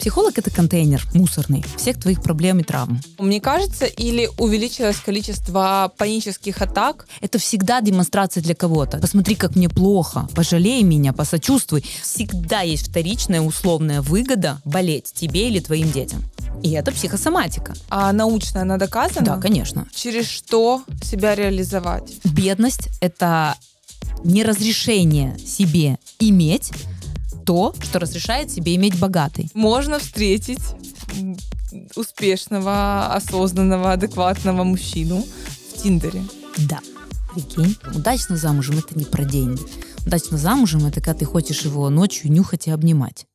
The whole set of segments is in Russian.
Психолог — это контейнер мусорный всех твоих проблем и травм. Мне кажется, или увеличилось количество панических атак. Это всегда демонстрация для кого-то. Посмотри, как мне плохо, пожалей меня, посочувствуй. Всегда есть вторичная условная выгода болеть тебе или твоим детям. И это психосоматика. А научно она доказана? Да, конечно. Через что себя реализовать? Бедность — это неразрешение себе иметь то, что разрешает себе иметь богатый. Можно встретить успешного, осознанного, адекватного мужчину в Тиндере. Да. Прикинь, удачно замужем это не про деньги. Удачно замужем это когда ты хочешь его ночью нюхать и обнимать.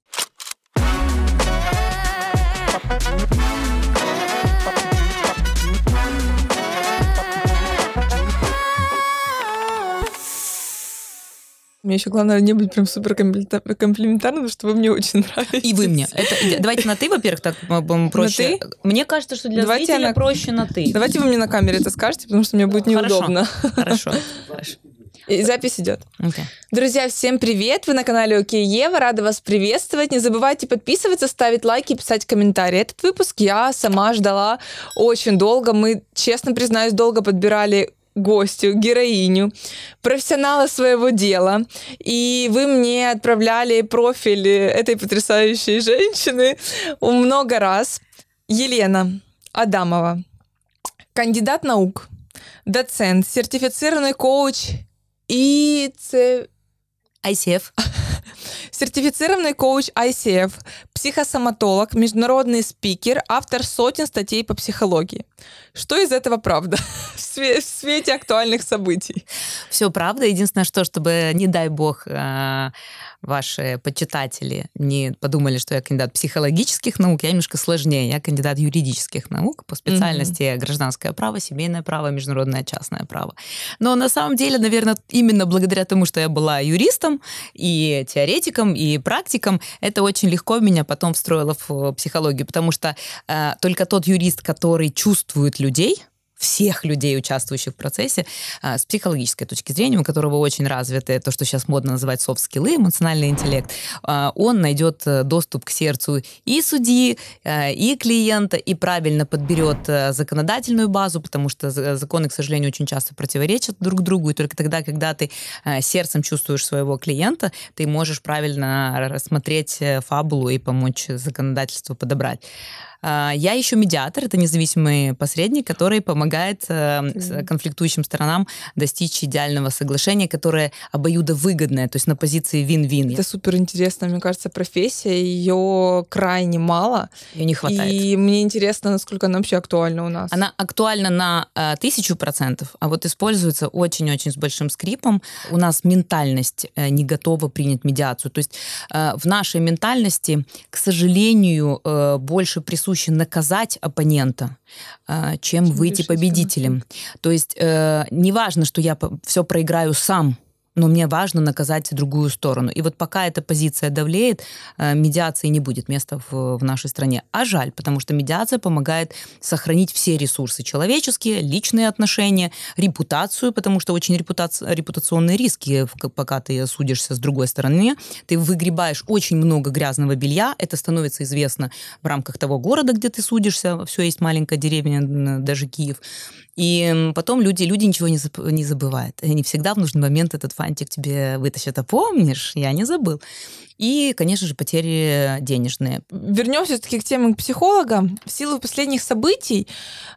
Мне еще главное не быть прям супер комплиментарным, что вы мне очень нравитесь. И вы мне. Это, давайте на ты, во-первых, так э, проще. На ты? Мне кажется, что для давайте зрителя на... проще на ты. Давайте вы мне на камере это скажете, потому что мне будет неудобно. Хорошо. Хорошо. И запись идет. Okay. Друзья, всем привет! Вы на канале Окей Ева. Рада вас приветствовать. Не забывайте подписываться, ставить лайки и писать комментарии. Этот выпуск я сама ждала очень долго. Мы, честно признаюсь, долго подбирали гостю, героиню, профессионала своего дела, и вы мне отправляли профиль этой потрясающей женщины много раз. Елена Адамова, кандидат наук, доцент, сертифицированный коуч и... ICF. Сертифицированный коуч ICF, психосоматолог, международный спикер, автор сотен статей по психологии. Что из этого правда в, све- в свете актуальных событий? Все правда. Единственное, что, чтобы, не дай бог, э, ваши почитатели не подумали, что я кандидат психологических наук, я немножко сложнее. Я кандидат юридических наук по специальности mm-hmm. гражданское право, семейное право, международное частное право. Но на самом деле, наверное, именно благодаря тому, что я была юристом и теоретиком, и практиком, это очень легко меня потом встроило в психологию, потому что э, только тот юрист, который чувствует людей, всех людей, участвующих в процессе, а, с психологической точки зрения, у которого очень развиты то, что сейчас модно называть софт-скиллы, эмоциональный интеллект, а, он найдет э, доступ к сердцу и судьи, э, и клиента, и правильно подберет э, законодательную базу, потому что законы, к сожалению, очень часто противоречат друг другу, и только тогда, когда ты сердцем чувствуешь своего клиента, ты можешь правильно рассмотреть фабулу и помочь законодательству подобрать. А, я еще медиатор, это независимый посредник, который помогает э, конфликтующим сторонам достичь идеального соглашения, которое обоюдовыгодное, то есть на позиции вин-вин. Это супер интересная, мне кажется, профессия, ее крайне мало. Ее не хватает. И мне интересно, насколько она вообще актуальна у нас. Она актуальна на э, тысячу процентов, а вот используется очень-очень с большим скрипом. У нас ментальность э, не готова принять медиацию. То есть в нашей ментальности, к сожалению, больше присутствует проще наказать оппонента, а, чем выйти победителем. То есть э, неважно, что я все проиграю сам, но мне важно наказать другую сторону. И вот пока эта позиция давлеет, э, медиации не будет места в, в нашей стране. А жаль, потому что медиация помогает сохранить все ресурсы человеческие, личные отношения, репутацию, потому что очень репутаци- репутационные риски, э, пока ты судишься с другой стороны. Ты выгребаешь очень много грязного белья, это становится известно в рамках того города, где ты судишься, все есть маленькая деревня, даже Киев. И потом люди, люди ничего не, забывают. Они всегда в нужный момент этот фантик тебе вытащит, а помнишь? Я не забыл. И, конечно же, потери денежные. Вернемся все-таки к теме психолога. В силу последних событий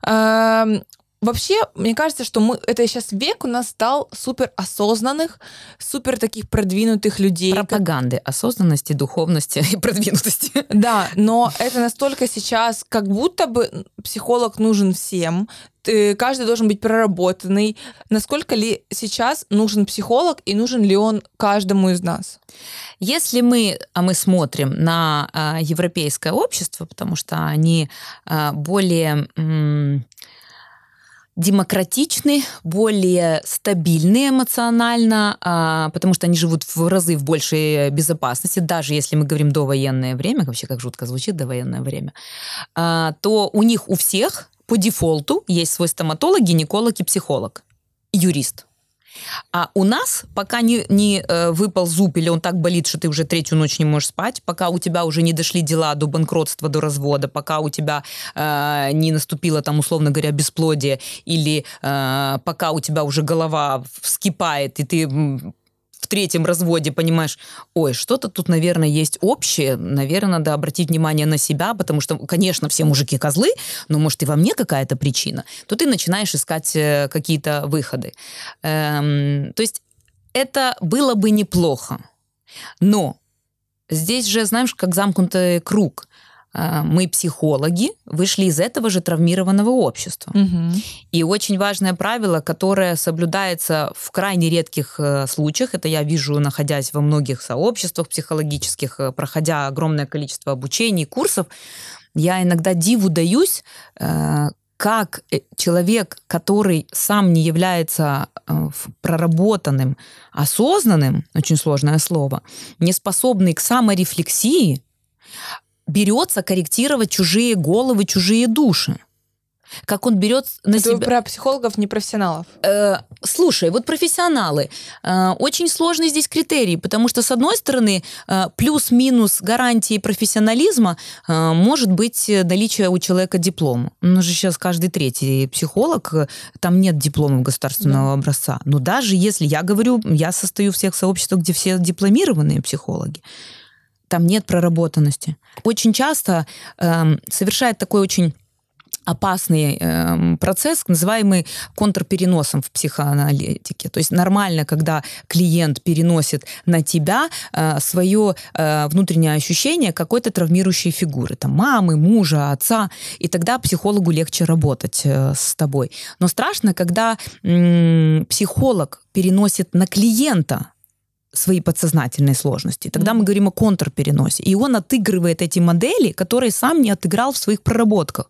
эм, Вообще, мне кажется, что мы это сейчас век у нас стал супер осознанных, супер таких продвинутых людей. Пропаганды осознанности, духовности и продвинутости. Да, но это настолько сейчас, как будто бы психолог нужен всем, каждый должен быть проработанный. Насколько ли сейчас нужен психолог и нужен ли он каждому из нас? Если мы, а мы смотрим на а, европейское общество, потому что они а, более демократичны, более стабильны эмоционально, а, потому что они живут в разы в большей безопасности, даже если мы говорим до военное время, вообще как жутко звучит до военное время, а, то у них у всех по дефолту есть свой стоматолог, гинеколог и психолог, юрист. А у нас, пока не, не э, выпал зуб или он так болит, что ты уже третью ночь не можешь спать, пока у тебя уже не дошли дела до банкротства, до развода, пока у тебя э, не наступило там, условно говоря, бесплодие, или э, пока у тебя уже голова вскипает, и ты в третьем разводе понимаешь, ой, что-то тут, наверное, есть общее, наверное, надо обратить внимание на себя, потому что, конечно, все мужики козлы, но, может, и во мне какая-то причина, то ты начинаешь искать э, какие-то выходы. Эм, то есть это было бы неплохо, но здесь же, знаешь, как замкнутый круг. А, мы, психологи, вышли из этого же травмированного общества. Угу. И очень важное правило, которое соблюдается в крайне редких э, случаях, это я вижу, находясь во многих сообществах психологических, э, проходя огромное количество обучений, курсов, я иногда диву даюсь, э, как человек, который сам не является проработанным, осознанным, очень сложное слово, не способный к саморефлексии, берется корректировать чужие головы, чужие души. Как он берет на Это себя... про психологов, не профессионалов. Э, слушай, вот профессионалы. Э, очень сложный здесь критерий, потому что, с одной стороны, э, плюс-минус гарантии профессионализма э, может быть э, наличие у человека диплома. Ну же сейчас каждый третий психолог, э, там нет диплома государственного да. образца. Но даже если, я говорю, я состою в всех сообществах, где все дипломированные психологи, там нет проработанности. Очень часто э, совершает такой очень опасный э, процесс, называемый контрпереносом в психоаналитике. То есть нормально, когда клиент переносит на тебя э, свое э, внутреннее ощущение какой-то травмирующей фигуры, там мамы, мужа, отца, и тогда психологу легче работать э, с тобой. Но страшно, когда э, психолог переносит на клиента свои подсознательные сложности. Тогда мы говорим о контрпереносе. И он отыгрывает эти модели, которые сам не отыграл в своих проработках.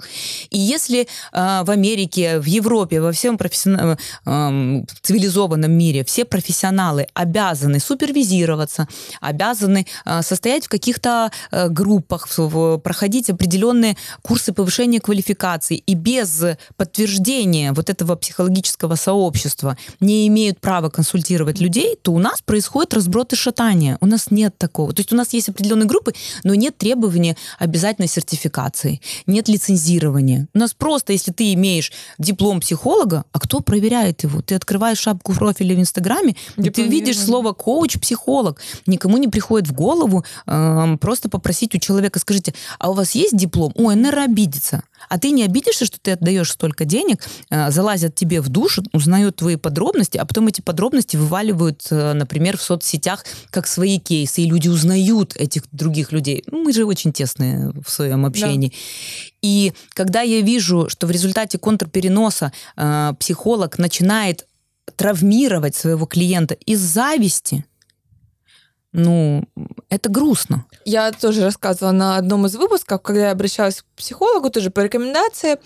И если э, в Америке, в Европе, во всем профессион... э, а, цивилизованном мире все профессионалы обязаны супервизироваться, обязаны э, состоять в каких-то э, группах, в, в, проходить определенные курсы повышения квалификации, и без подтверждения вот этого психологического сообщества не имеют права консультировать людей, то у нас происходит идет разброд и шатание. У нас нет такого. То есть у нас есть определенные группы, но нет требования обязательной сертификации, нет лицензирования. У нас просто, если ты имеешь диплом психолога, а кто проверяет его? Ты открываешь шапку профиля в Инстаграме, и ты видишь слово коуч, психолог. Никому не приходит в голову э, просто попросить у человека, скажите, а у вас есть диплом? Ой, наверное, обидится. А ты не обидишься, что ты отдаешь столько денег, э, залазят тебе в душ, узнают твои подробности, а потом эти подробности вываливают, э, например, в соцсетях как свои кейсы, и люди узнают этих других людей. Ну, мы же очень тесные в своем общении. Да. И когда я вижу, что в результате контрпереноса э, психолог начинает травмировать своего клиента из зависти, ну, это грустно. Я тоже рассказывала на одном из выпусков, когда я обращалась к психологу, тоже по рекомендации.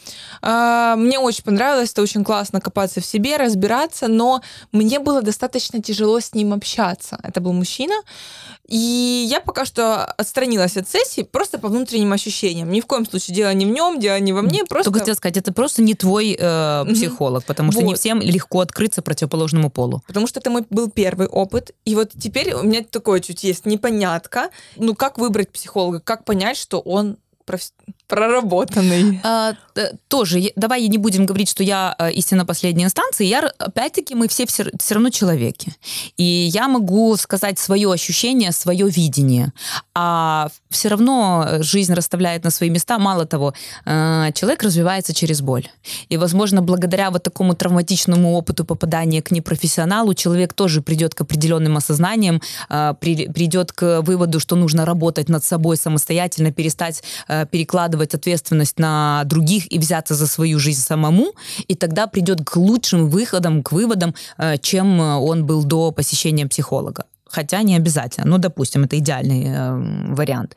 А, мне очень понравилось, это очень классно копаться в себе, разбираться, но мне было достаточно тяжело с ним общаться. Это был мужчина, и я пока что отстранилась от сессии просто по внутренним ощущениям. Ни в коем случае дело не в нем, дело не во мне. Просто... Только хотела сказать, это просто не твой э, психолог, потому вот. что не всем легко открыться противоположному полу. Потому что это мой был первый опыт. И вот теперь у меня такое чуть есть непонятка. Ну, как выбрать психолога? Как понять, что он проф проработанный. А, э, тоже, давай не будем говорить, что я э, истинно последняя инстанция Я, опять-таки, мы все все равно человеки. И я могу сказать свое ощущение, свое видение. А все равно э, жизнь расставляет на свои места. Мало того, человек развивается через боль. И, возможно, благодаря вот такому травматичному опыту попадания к непрофессионалу, человек тоже придет к определенным осознаниям, придет к выводу, что нужно работать над собой самостоятельно, перестать перекладывать перекладывать ответственность на других и взяться за свою жизнь самому, и тогда придет к лучшим выходам, к выводам, э, чем э, он был до посещения психолога хотя не обязательно. Ну, допустим, это идеальный э, вариант.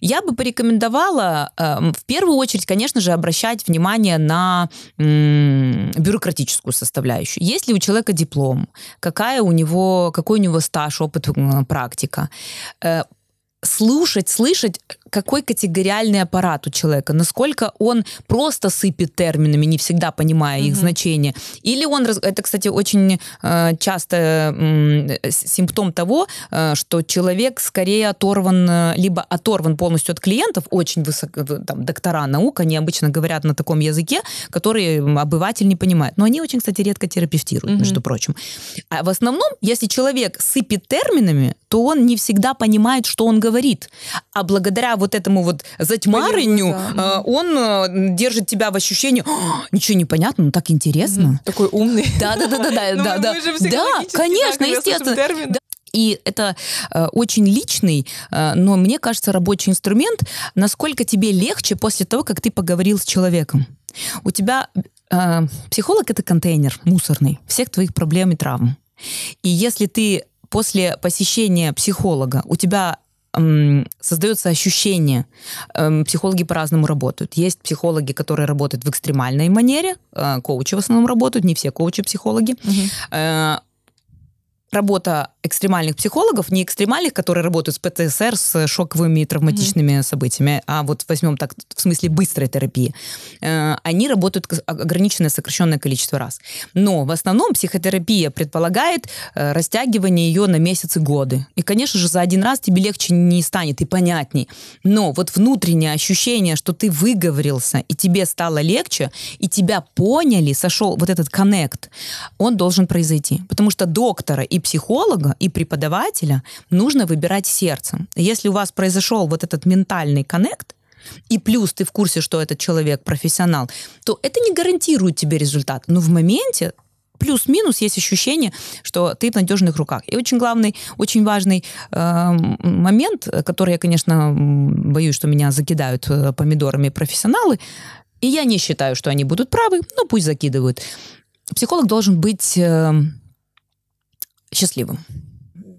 Я бы порекомендовала э, в первую очередь, конечно же, обращать внимание на э, бюрократическую составляющую. Есть ли у человека диплом? Какая у него, какой у него стаж, опыт, практика? Э, слушать, слышать, какой категориальный аппарат у человека, насколько он просто сыпет терминами, не всегда понимая mm их значение, или он, это, кстати, очень э, часто э, симптом того, э, что человек скорее оторван, э, либо оторван полностью от клиентов, очень высоко, там, доктора наук, они обычно говорят на таком языке, который обыватель не понимает, но они очень, кстати, редко терапевтируют, mm между прочим. А в основном, если человек сыпет терминами, то он не всегда понимает, что он говорит, а благодаря вот вот этому вот затьмарению да. он э, держит тебя в ощущении, «А, ничего не понятно, но ну так интересно. Такой умный. Да, да, да, да, да, ну, да, да. Да, конечно, естественно и это э, очень личный, э, но мне кажется, рабочий инструмент, насколько тебе легче после того, как ты поговорил с человеком. У тебя э, психолог это контейнер мусорный всех твоих проблем и травм. И если ты после посещения психолога у тебя создается ощущение. Эм, психологи по-разному работают. Есть психологи, которые работают в экстремальной манере, э, коучи в основном работают, не все коучи-психологи. Угу работа экстремальных психологов, не экстремальных, которые работают с ПТСР, с шоковыми травматичными mm-hmm. событиями, а вот возьмем так, в смысле быстрой терапии, э, они работают а, ограниченное, сокращенное количество раз. Но в основном психотерапия предполагает э, растягивание ее на месяцы, годы. И, конечно же, за один раз тебе легче не станет и понятней. Но вот внутреннее ощущение, что ты выговорился, и тебе стало легче, и тебя поняли, сошел вот этот коннект, он должен произойти. Потому что доктора и психолога и преподавателя нужно выбирать сердцем. Если у вас произошел вот этот ментальный коннект, и плюс ты в курсе, что этот человек профессионал, то это не гарантирует тебе результат. Но в моменте плюс-минус есть ощущение, что ты в надежных руках. И очень главный, очень важный э, момент, который я, конечно, боюсь, что меня закидают э, помидорами профессионалы, и я не считаю, что они будут правы, но пусть закидывают. Психолог должен быть... Э, счастливым.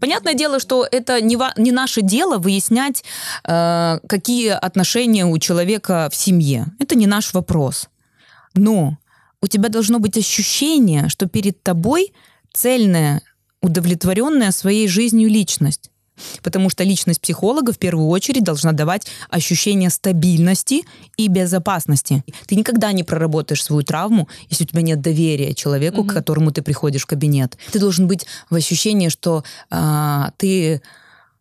Понятное дело, что это не, ва- не наше дело выяснять, э, какие отношения у человека в семье. Это не наш вопрос. Но у тебя должно быть ощущение, что перед тобой цельная, удовлетворенная своей жизнью личность. Потому что личность психолога в первую очередь должна давать ощущение стабильности и безопасности. Ты никогда не проработаешь свою травму, если у тебя нет доверия человеку, угу. к которому ты приходишь в кабинет. Ты должен быть в ощущении, что э, ты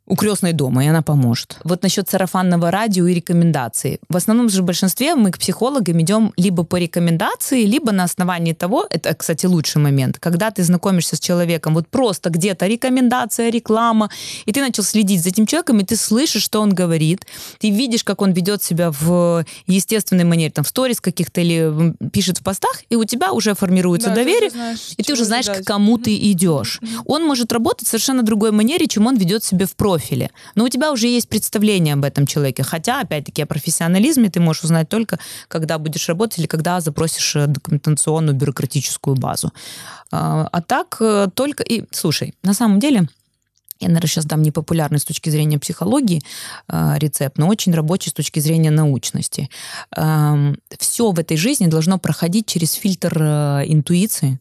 у крестной дома, и она поможет. Вот насчет сарафанного радио и рекомендаций. В основном же большинстве мы к психологам идем либо по рекомендации, либо на основании того, это, кстати, лучший момент, когда ты знакомишься с человеком, вот просто где-то рекомендация, реклама, и ты начал следить за этим человеком, и ты слышишь, что он говорит, ты видишь, как он ведет себя в естественной манере, там, в сторис каких-то или пишет в постах, и у тебя уже формируется да, доверие, ты знаешь, и ты уже знаешь, к кому ты идешь. Он может работать в совершенно другой манере, чем он ведет себя в прошлом профиле. Но у тебя уже есть представление об этом человеке. Хотя, опять-таки, о профессионализме ты можешь узнать только, когда будешь работать или когда запросишь э, документационную бюрократическую базу. А, а так э, только... И, слушай, на самом деле... Я, наверное, сейчас дам непопулярный с точки зрения психологии э, рецепт, но очень рабочий с точки зрения научности. Э, эм, все в этой жизни должно проходить через фильтр э, интуиции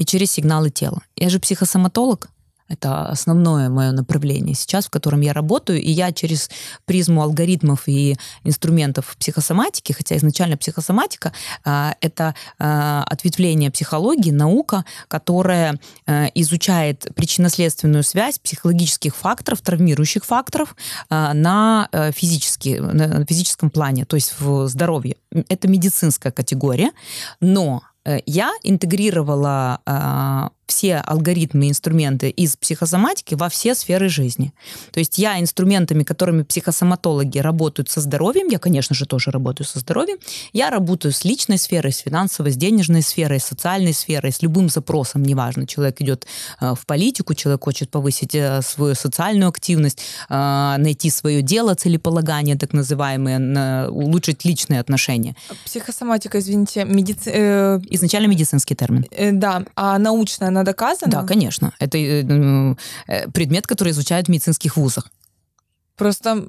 и через сигналы тела. Я же психосоматолог, это основное мое направление сейчас, в котором я работаю, и я через призму алгоритмов и инструментов психосоматики, хотя изначально психосоматика э, это э, ответвление психологии, наука, которая э, изучает причинно-следственную связь психологических факторов, травмирующих факторов э, на, э, физически, на физическом плане, то есть в здоровье. Это медицинская категория, но э, я интегрировала все алгоритмы, инструменты из психосоматики во все сферы жизни. То есть я инструментами, которыми психосоматологи работают со здоровьем, я, конечно же, тоже работаю со здоровьем, я работаю с личной сферой, с финансовой, с денежной сферой, с социальной сферой, с любым запросом, неважно, человек идет э, в политику, человек хочет повысить э, свою социальную активность, э, найти свое дело, целеполагание, так называемое, улучшить личные отношения. Психосоматика, извините, медици... изначально медицинский термин. Да, а научная она доказана? Да, конечно. Это э, э, предмет, который изучают в медицинских вузах. Просто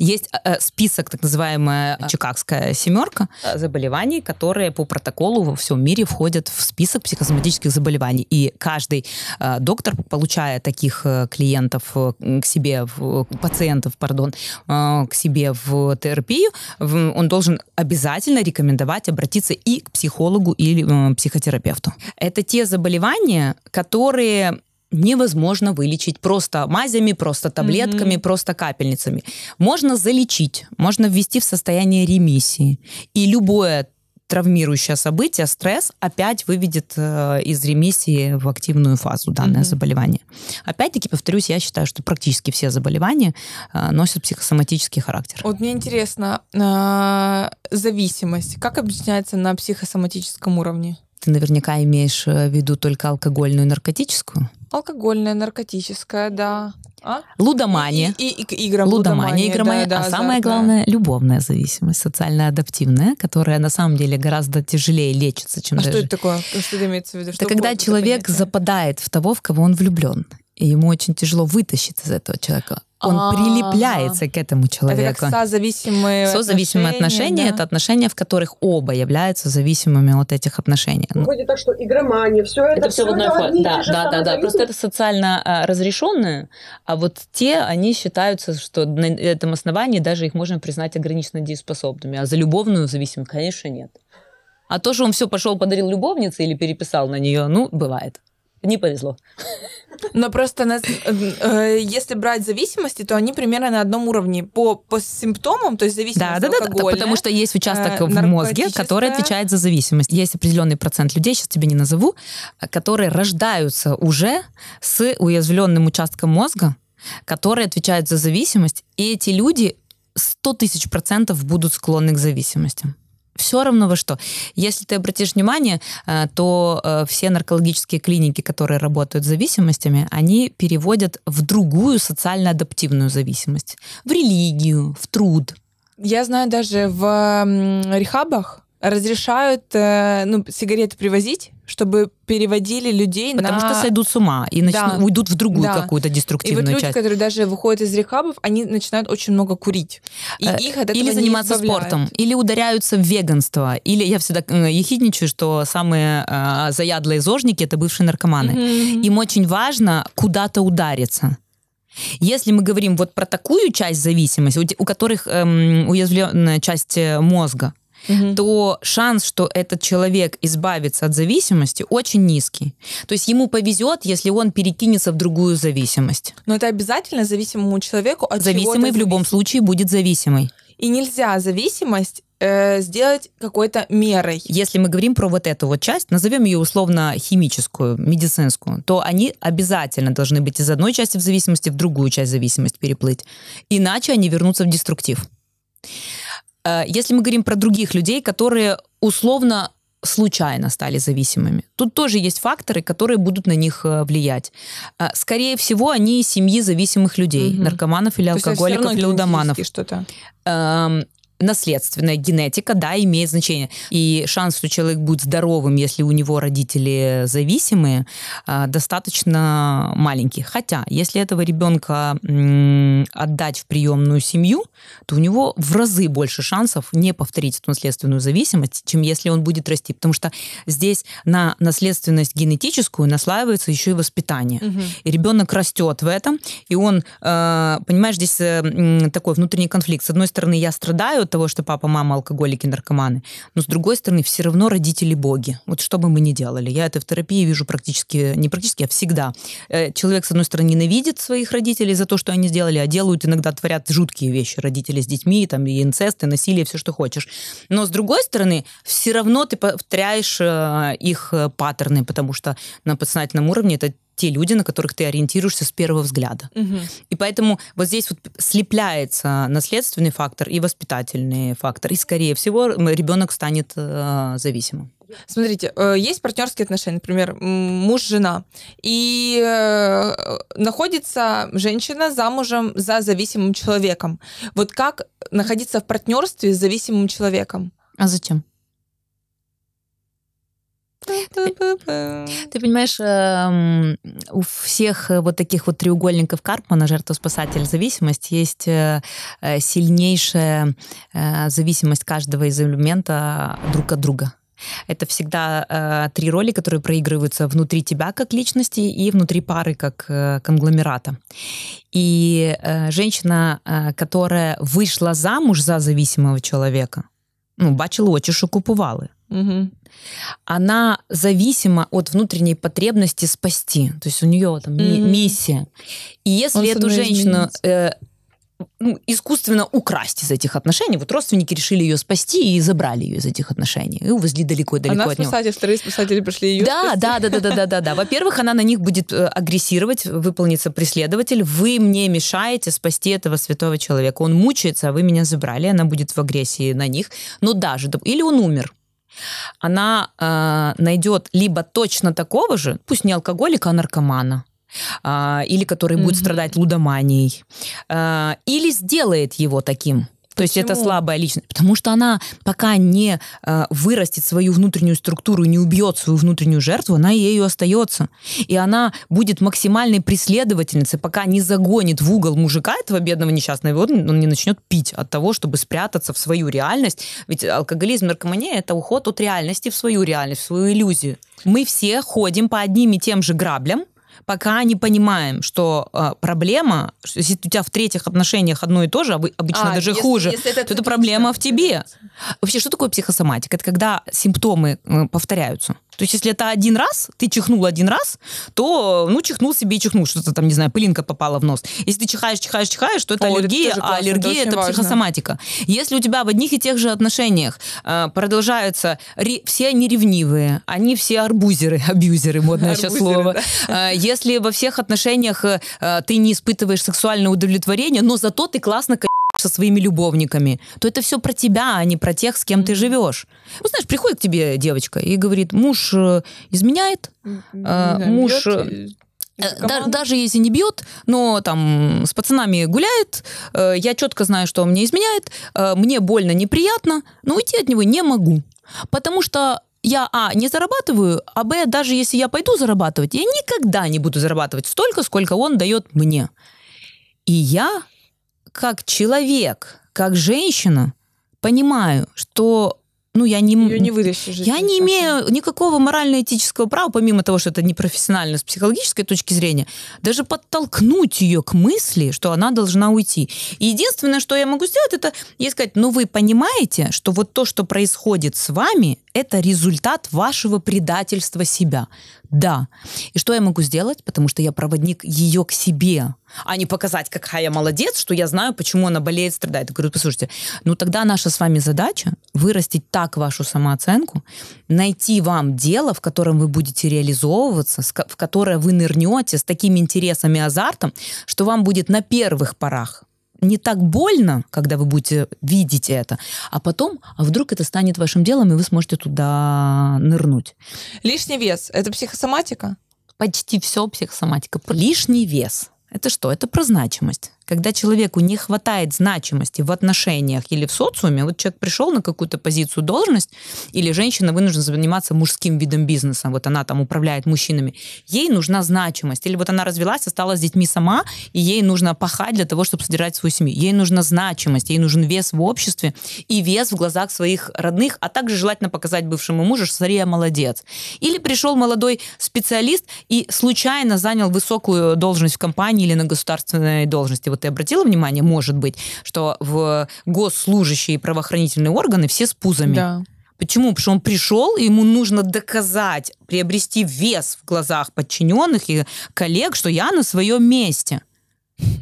есть э, э, список, так называемая э, Чикагская семерка э, заболеваний, которые по протоколу во всем мире входят в список психосоматических заболеваний. И каждый э, доктор, получая таких э, клиентов к себе, в, пациентов, пардон, к себе в терапию, в, он должен обязательно рекомендовать обратиться и к психологу или психотерапевту. Это те заболевания, которые невозможно вылечить просто мазями, просто таблетками, mm-hmm. просто капельницами. Можно залечить, можно ввести в состояние ремиссии. И любое травмирующее событие, стресс, опять выведет э, из ремиссии в активную фазу данное mm-hmm. заболевание. Опять-таки, повторюсь, я считаю, что практически все заболевания э, носят психосоматический характер. Вот мне интересно, а, зависимость, как объясняется на психосоматическом уровне? Ты наверняка имеешь э, в виду только алкогольную и наркотическую? Алкогольная, наркотическая, да. А? Лудомания. И, и, и, играм лудомания, игромания. Да, да, а самое да, главное, да. любовная зависимость, социально-адаптивная, которая на самом деле гораздо тяжелее лечится, чем а даже... что это такое? Что это имеется в виду? Это когда человек понятие? западает в того, в кого он влюблен. И ему очень тяжело вытащить из этого человека он А-а-а. прилепляется к этому человеку. Это как созависимые, созависимые отношения. отношения да? это отношения, в которых оба являются зависимыми от этих отношений. Ну, Выходит так, что игромания, все это... Это все, все в одной форме. Да, да, да, да. Просто это социально а, разрешенное. а вот те, они считаются, что на этом основании даже их можно признать ограниченно дееспособными. А за любовную зависимость, конечно, нет. А то, что он все пошел подарил любовнице или переписал на нее, ну, бывает не повезло. Но просто нас, э, э, если брать зависимости, то они примерно на одном уровне по, по симптомам, то есть зависимость да, да, да, да, потому что есть э, участок э, в мозге, который отвечает за зависимость. Есть определенный процент людей, сейчас тебе не назову, которые рождаются уже с уязвленным участком мозга, который отвечает за зависимость, и эти люди 100 тысяч процентов будут склонны к зависимостям все равно во что. Если ты обратишь внимание, э, то э, все наркологические клиники, которые работают с зависимостями, они переводят в другую социально-адаптивную зависимость. В религию, в труд. Я знаю, даже в рехабах разрешают э, ну, сигареты привозить, чтобы переводили людей Потому на... Потому что сойдут с ума и начнут, да. уйдут в другую да. какую-то деструктивную часть. И вот люди, часть. которые даже выходят из рехабов, они начинают очень много курить. И э, их от этого Или заниматься не спортом, или ударяются в веганство. Или я всегда э, ехидничаю, что самые э, заядлые зожники — это бывшие наркоманы. Mm-hmm. Им очень важно куда-то удариться. Если мы говорим вот про такую часть зависимости, у которых эм, уязвленная часть э, мозга, угу. то шанс, что этот человек избавится от зависимости, очень низкий. То есть ему повезет, если он перекинется в другую зависимость. Но это обязательно зависимому человеку от Зависимый в любом случае будет зависимый. И нельзя зависимость э, сделать какой-то мерой. Если мы говорим про вот эту вот часть, назовем ее условно химическую, медицинскую, то они обязательно должны быть из одной части в зависимости в другую часть зависимости переплыть. Иначе они вернутся в деструктив. Э, если мы говорим про других людей, которые условно случайно стали зависимыми. Тут тоже есть факторы, которые будут на них э, влиять. Э, скорее всего, они из семьи зависимых людей, угу. наркоманов или То алкоголиков, или удоманов. Что-то. Эм, наследственная генетика, да, имеет значение. И шанс, что человек будет здоровым, если у него родители зависимые, а, достаточно маленький. Хотя, если этого ребенка отдать в приемную семью, то у него в разы больше шансов не повторить эту наследственную зависимость, чем если он будет расти. Потому что здесь на наследственность генетическую наслаивается еще и воспитание. Угу. И ребенок растет в этом, и он, э, понимаешь, здесь э, такой внутренний конфликт. С одной стороны, я страдаю, того, что папа, мама алкоголики, наркоманы. Но, с другой стороны, все равно родители боги. Вот что бы мы ни делали. Я это в терапии вижу практически, не практически, а всегда. Э, человек, с одной стороны, ненавидит своих родителей за то, что они сделали, а делают иногда, творят жуткие вещи. Родители с детьми, там, и инцесты, насилие, все, что хочешь. Но, с другой стороны, все равно ты повторяешь э, их э, паттерны, потому что на подсознательном уровне это те люди, на которых ты ориентируешься с первого взгляда. Угу. И поэтому вот здесь вот слепляется наследственный фактор и воспитательный фактор. И, скорее всего, ребенок станет э, зависимым. Смотрите, э, есть партнерские отношения, например, муж-жена, и э, э, находится женщина замужем за зависимым человеком. Вот как находиться в партнерстве с зависимым человеком? А зачем? Ты понимаешь, эм, у всех э, вот таких вот треугольников Карпмана, жертва, спасатель, зависимость, есть э, э, сильнейшая зависимость каждого из элемента друг от друга. Это всегда э, три роли, которые проигрываются внутри тебя как личности и внутри пары как э, конгломерата. И э, женщина, э, которая вышла замуж за зависимого человека, ну, бачила очі, що купували. Угу. Она зависима от внутренней потребности спасти. То есть у нее там mm миссия. И если Он эту женщину э, ну, искусственно украсть из этих отношений, вот родственники решили ее спасти и забрали ее из этих отношений. И увезли далеко-далеко она от спасатель, него. вторые спасатели пришли ее да, спасти. Да, да, да, да, да, да, да. Во-первых, она на них будет э, агрессировать, выполнится преследователь. Вы мне мешаете спасти этого святого человека. Он мучается, а вы меня забрали. Она будет в агрессии на них. Но ну, даже... Или он умер она э, а, найдет либо точно такого же, пусть не алкоголика, а наркомана, э, или который mm-hmm. будет страдать лудоманией, э, или сделает его таким. То есть это слабая личность. Потому что она пока не э, вырастет свою внутреннюю структуру, не убьет свою внутреннюю жертву, она ею остается. И она будет максимальной преследовательницей, пока не загонит в угол мужика этого бедного несчастного, и вот он не начнет пить от того, чтобы спрятаться в свою реальность. Ведь алкоголизм, наркомания – это уход от реальности в свою реальность, в свою иллюзию. Мы все ходим по одним и тем же граблям, пока не понимаем, что э, проблема, что если у тебя в третьих отношениях одно и то же, а обычно а, даже если, хуже, если это то это проблема в тебе. Вообще, что такое психосоматика? Это когда симптомы э, повторяются. То есть, если это один раз, ты чихнул один раз, то, ну, чихнул себе и чихнул, что-то там, не знаю, пылинка попала в нос. Если ты чихаешь, чихаешь, чихаешь, то это О, аллергия, это а аллергия это, это психосоматика. Если у тебя в одних и тех же отношениях э, продолжаются, ре, все они ревнивые, они все арбузеры, абьюзеры, модное сейчас слово. Э, если во всех отношениях э, э, ты не испытываешь сексуальное удовлетворение, но зато ты классно со своими любовниками, то это все про тебя, а не про тех, с кем ты живешь. Ну, знаешь, приходит к тебе девочка и говорит, муж э, изменяет, э, муж... Э, э, да, даже если не бьет, но там с пацанами гуляет, э, я четко знаю, что он мне изменяет, э, мне больно, неприятно, но уйти от него не могу. Потому что я, а, не зарабатываю, а, б, даже если я пойду зарабатывать, я никогда не буду зарабатывать столько, сколько он дает мне. И я как человек, как женщина понимаю, что ну, я не, Ее не вылечишь. Я не имею никакого морально-этического права, помимо того, что это непрофессионально с психологической точки зрения, даже подтолкнуть ее к мысли, что она должна уйти. единственное, что я могу сделать, это ей сказать, ну, вы понимаете, что вот то, что происходит с вами, это результат вашего предательства себя. Да. И что я могу сделать? Потому что я проводник ее к себе, а не показать, какая я молодец, что я знаю, почему она болеет, страдает. Я говорю, послушайте, ну тогда наша с вами задача вырастить так вашу самооценку, найти вам дело, в котором вы будете реализовываться, в которое вы нырнете с таким интересом и азартом, что вам будет на первых порах не так больно, когда вы будете видеть это, а потом, а вдруг это станет вашим делом, и вы сможете туда нырнуть. Лишний вес – это психосоматика? Почти все психосоматика. Лишний вес – это что? Это про значимость. Когда человеку не хватает значимости в отношениях или в социуме, вот человек пришел на какую-то позицию, должность, или женщина вынуждена заниматься мужским видом бизнеса, вот она там управляет мужчинами, ей нужна значимость. Или вот она развелась, осталась с детьми сама, и ей нужно пахать для того, чтобы содержать свою семью. Ей нужна значимость, ей нужен вес в обществе и вес в глазах своих родных, а также желательно показать бывшему мужу, что сария молодец. Или пришел молодой специалист и случайно занял высокую должность в компании или на государственной должности. Вот ты обратила внимание, может быть, что в госслужащие и правоохранительные органы все с пузами. Да. Почему? Потому что он пришел, и ему нужно доказать, приобрести вес в глазах подчиненных и коллег, что я на своем месте.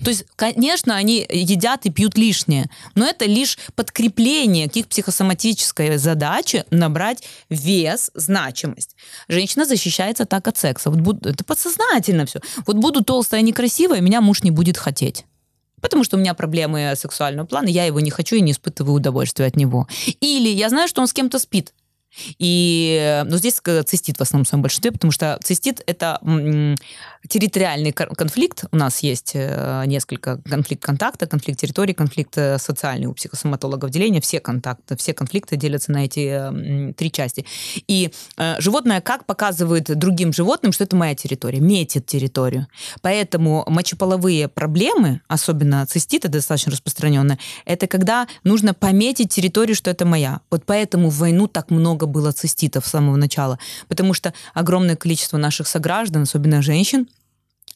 То есть, конечно, они едят и пьют лишнее, но это лишь подкрепление к их психосоматической задаче набрать вес, значимость. Женщина защищается так от секса. Вот буду, это подсознательно все. Вот буду толстая и некрасивая, меня муж не будет хотеть потому что у меня проблемы сексуального плана, я его не хочу и не испытываю удовольствия от него. Или я знаю, что он с кем-то спит, и, э, ну, здесь э, цистит в основном в своем большинстве, потому что цистит – это территориальный конфликт. У нас есть э, несколько конфликт контакта, конфликт территории, конфликт э, социальный у психосоматологов деления. Все контакты, все конфликты делятся на эти э, три части. И животное как показывает другим животным, что это моя территория, метит территорию. Поэтому мочеполовые проблемы, особенно цистит, достаточно распространенная, это когда нужно пометить территорию, что это моя. Вот поэтому в войну так много было циститов с самого начала, потому что огромное количество наших сограждан, особенно женщин,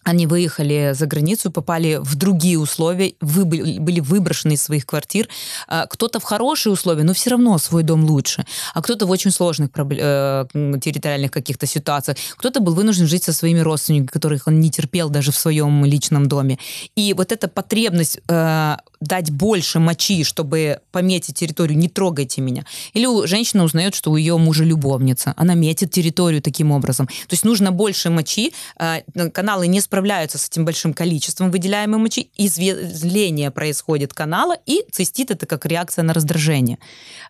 они выехали за границу, попали в другие условия, вы, были выброшены из своих квартир. А, кто-то в хорошие условия, но все равно свой дом лучше, а кто-то в очень сложных э, территориальных каких-то ситуациях. Кто-то был вынужден жить со своими родственниками, которых он не терпел даже в своем личном доме. И вот эта потребность э, дать больше мочи, чтобы пометить территорию, не трогайте меня. Или женщина узнает, что у ее мужа любовница, она метит территорию таким образом. То есть нужно больше мочи, э, каналы не справляются с этим большим количеством выделяемой мочи, извление происходит канала, и цистит это как реакция на раздражение.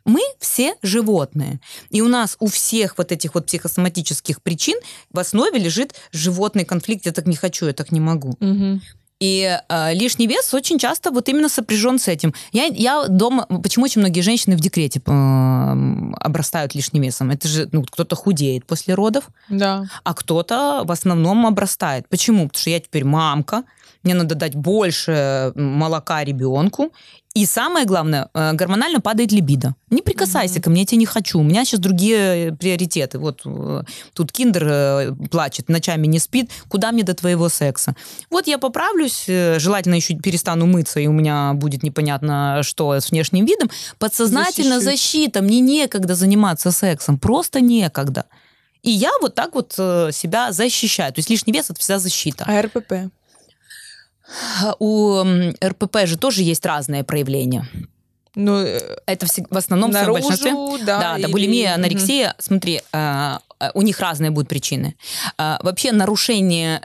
Мы все животные, и у нас у всех вот этих вот психосоматических причин в основе лежит животный конфликт «я так не хочу, я так не могу». Угу. И э, лишний вес очень часто вот именно сопряжен с этим. Я, я дома... Почему очень многие женщины в декрете э, обрастают лишним весом? Это же ну, кто-то худеет после родов, да. а кто-то в основном обрастает. Почему? Потому что я теперь мамка, мне надо дать больше молока ребенку, и самое главное, э, гормонально падает либидо. Не прикасайся mm-hmm. ко мне, я тебя не хочу. У меня сейчас другие э, приоритеты. Вот э, тут киндер плачет, ночами не спит. Куда мне до твоего секса? Вот я поправлюсь, желательно еще перестану мыться, и у меня будет непонятно, что с внешним видом. Подсознательно Защищу. защита. Мне некогда заниматься сексом. Просто некогда. И я вот так вот себя защищаю. То есть лишний вес – это вся защита. А РПП? У РПП же тоже есть разные проявления. Ну, э, это в основном наружу, в большинстве. Да, да, или... да булимия, анорексия. Угу. Смотри, э, э, у них разные будут причины. Вообще нарушение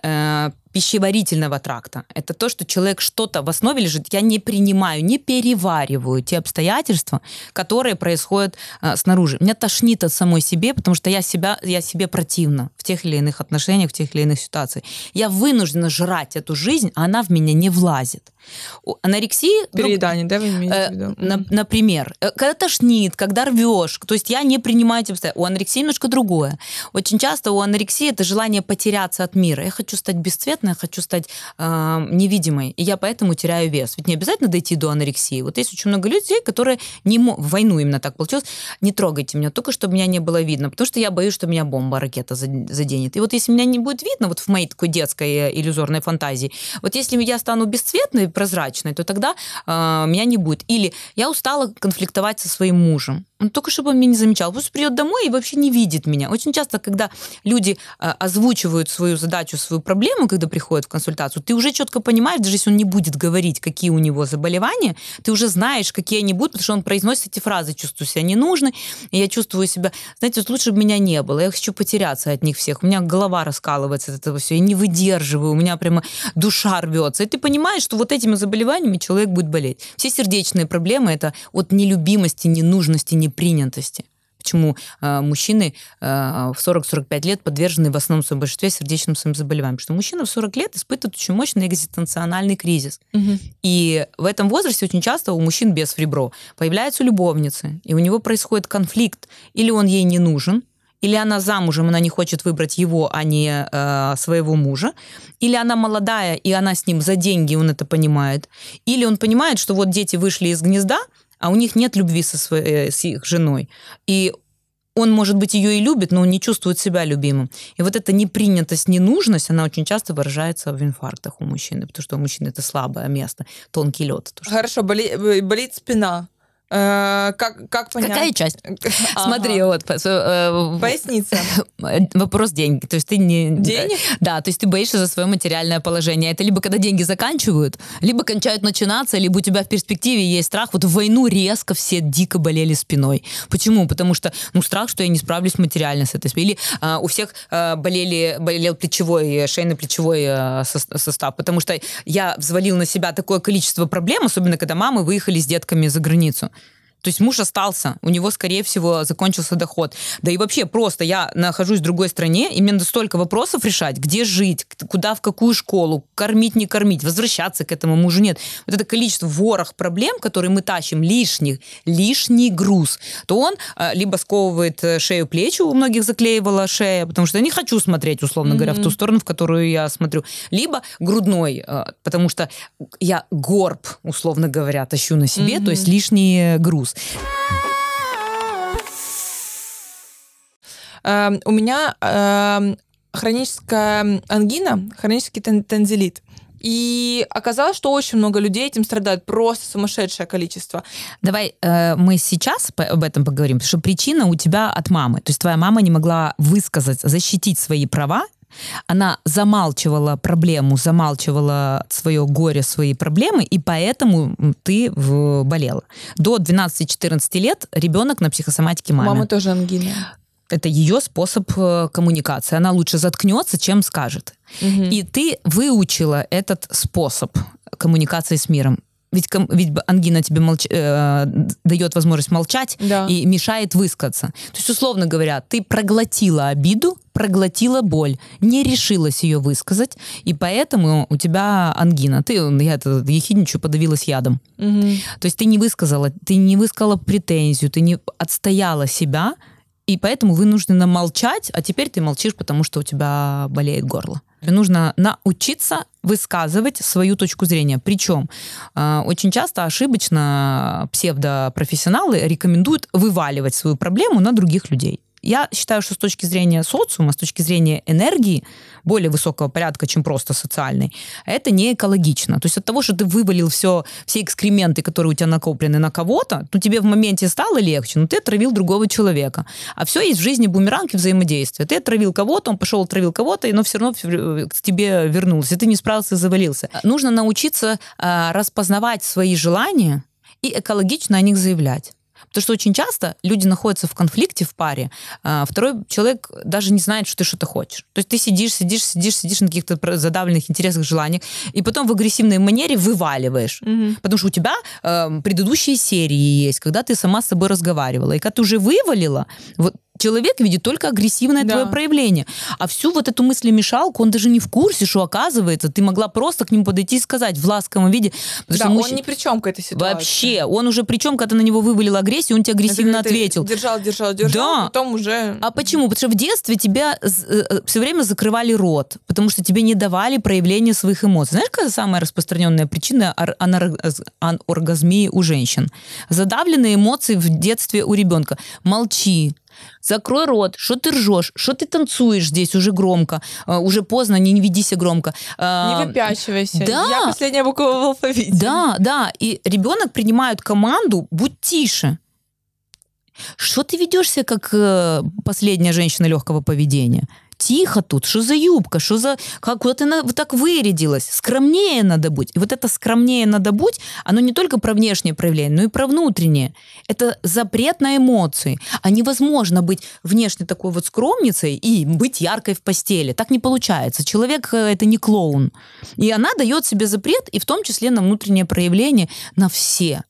пищеварительного тракта. Это то, что человек что-то в основе лежит. Я не принимаю, не перевариваю те обстоятельства, которые происходят э, снаружи. Меня тошнит от самой себе, потому что я, себя, я себе противна в тех или иных отношениях, в тех или иных ситуациях. Я вынуждена жрать эту жизнь, а она в меня не влазит. Анорексии... Переедание, ну, да, вы имеете э, в виду? На, например, э, когда тошнит, когда рвешь, то есть я не принимаю эти обстоятельства. У анорексии немножко другое. Очень часто у анорексии это желание потеряться от мира. Я хочу стать бесцветной, я хочу стать э, невидимой, и я поэтому теряю вес. Ведь не обязательно дойти до анорексии. Вот есть очень много людей, которые не мо... в войну именно так получилось, не трогайте меня, только чтобы меня не было видно, потому что я боюсь, что меня бомба, ракета заденет. И вот если меня не будет видно, вот в моей такой детской э, иллюзорной фантазии, вот если я стану бесцветной, прозрачной, то тогда э, меня не будет. Или я устала конфликтовать со своим мужем. Ну, только чтобы он меня не замечал. Пусть придет домой и вообще не видит меня. Очень часто, когда люди а, озвучивают свою задачу, свою проблему, когда приходят в консультацию, ты уже четко понимаешь, даже если он не будет говорить, какие у него заболевания, ты уже знаешь, какие они будут, потому что он произносит эти фразы, чувствую себя ненужной, и я чувствую себя, знаете, вот лучше бы меня не было, я хочу потеряться от них всех, у меня голова раскалывается от этого всего, я не выдерживаю, у меня прямо душа рвется. И ты понимаешь, что вот этими заболеваниями человек будет болеть. Все сердечные проблемы – это от нелюбимости, ненужности, не непринятости. Почему э, мужчины э, в 40-45 лет подвержены в основном в своем большинстве сердечным своим заболеваниям? Что мужчина в 40 лет испытывает очень мощный экзистенциональный кризис. Угу. И в этом возрасте очень часто у мужчин без фибро появляются любовницы, и у него происходит конфликт. Или он ей не нужен, или она замужем, она не хочет выбрать его, а не э, своего мужа, или она молодая, и она с ним за деньги, он это понимает, или он понимает, что вот дети вышли из гнезда, а у них нет любви со своей, э, с их женой. И он, может быть, ее и любит, но он не чувствует себя любимым. И вот эта непринятость, ненужность, она очень часто выражается в инфарктах у мужчины, потому что у мужчины это слабое место, тонкий лед. То, что... Хорошо, боли... Э, болит спина. Э, как, как понять? Какая часть? Смотри, вот. Э, Поясница. Вопрос денег. То есть ты не... Денег? Да, то есть ты боишься за свое материальное положение. Это либо когда деньги заканчивают, либо кончают начинаться, либо у тебя в перспективе есть страх. Вот в войну резко все дико болели спиной. Почему? Потому что, ну, страх, что я не справлюсь материально с этой спиной. Или а, у всех а, болели, болел плечевой, шейно-плечевой а, со, состав. Потому что я взвалил на себя такое количество проблем, особенно когда мамы выехали с детками за границу. То есть муж остался, у него, скорее всего, закончился доход. Да и вообще просто я нахожусь в другой стране, и мне столько вопросов решать, где жить, куда, в какую школу, кормить, не кормить, возвращаться к этому мужу нет. Вот это количество ворох проблем, которые мы тащим, лишних, лишний груз, то он а, либо сковывает э, шею плечи, у многих заклеивала шея, потому что я не хочу смотреть, условно говоря, mm-hmm. в ту сторону, в которую я смотрю, либо грудной, а, потому что я горб, условно говоря, тащу на себе, mm-hmm. то есть лишний груз вкус. Эм, у меня эм, хроническая ангина, хронический тензилит. И оказалось, что очень много людей этим страдают, просто сумасшедшее количество. Давай э, мы сейчас об этом поговорим, потому что причина у тебя от мамы. То есть твоя мама не могла высказать, защитить свои права она замалчивала проблему, замалчивала свое горе, свои проблемы, и поэтому ты болела. До 12-14 лет ребенок на психосоматике мамы. Мама тоже ангина. Это ее способ э, коммуникации. Она лучше заткнется, чем скажет. Угу. И ты выучила этот способ коммуникации с миром ведь, ведь ангина тебе молч... э, дает возможность молчать да. и мешает высказаться. То есть, условно говоря, ты проглотила обиду, проглотила боль, не решилась ее высказать, и поэтому у тебя ангина. Ты, ну, я это ехидничаю, подавилась ядом. Угу. То есть ты не высказала, ты не высказала претензию, ты не отстояла себя, и поэтому вынуждена молчать, а теперь ты молчишь, потому что у тебя болеет горло принципе, нужно научиться высказывать свою точку зрения. Причем э, очень часто ошибочно псевдопрофессионалы рекомендуют вываливать свою проблему на других людей. Я считаю, что с точки зрения социума, с точки зрения энергии, более высокого порядка, чем просто социальный, это не экологично. То есть от того, что ты вывалил все, все экскременты, которые у тебя накоплены на кого-то, ну тебе в моменте стало легче, но ты отравил другого человека. А все есть в жизни бумеранки взаимодействия. Ты отравил кого-то, он пошел отравил кого-то, но все равно э, к тебе вернулся. И ты не справился и завалился. Нужно научиться а, распознавать свои желания и экологично о них заявлять. Потому что очень часто люди находятся в конфликте в паре, а, второй человек даже не знает, что ты что-то хочешь. То есть ты сидишь, сидишь, сидишь, сидишь на каких-то задавленных интересах, желаниях, и потом в агрессивной манере вываливаешь. Угу. Потому что у тебя э, предыдущие серии есть, когда ты сама с собой разговаривала. И когда ты уже вывалила, вот человек видит только агрессивное да. твое проявление. А всю вот эту мыслемешалку он даже не в курсе, что оказывается, ты могла просто к нему подойти и сказать в ласковом виде. Да, он мужч... не при чем к этой ситуации. Вообще, он уже при чем, когда на него вывалила агрессию, он тебе агрессивно ответил. Держал, держал, держал, да. потом уже... А почему? Потому что в детстве тебя э, э, все время закрывали рот, потому что тебе не давали проявления своих эмоций. Знаешь, какая самая распространенная причина аноргазмии у женщин? Задавленные эмоции в детстве у ребенка. Молчи, Закрой рот, что ты ржешь, что ты танцуешь здесь уже громко, а, уже поздно, не, не ведися громко. А, не выпячивайся. Да. Я последняя буква в алфавите. Да, да. И ребенок принимает команду «будь тише». Что ты ведешься как э, последняя женщина легкого поведения? тихо тут, что за юбка, что за... Как, куда ты на... вот так вырядилась? Скромнее надо быть. И вот это скромнее надо быть, оно не только про внешнее проявление, но и про внутреннее. Это запрет на эмоции. А невозможно быть внешне такой вот скромницей и быть яркой в постели. Так не получается. Человек э, — это не клоун. И она дает себе запрет, и в том числе на внутреннее проявление, на все.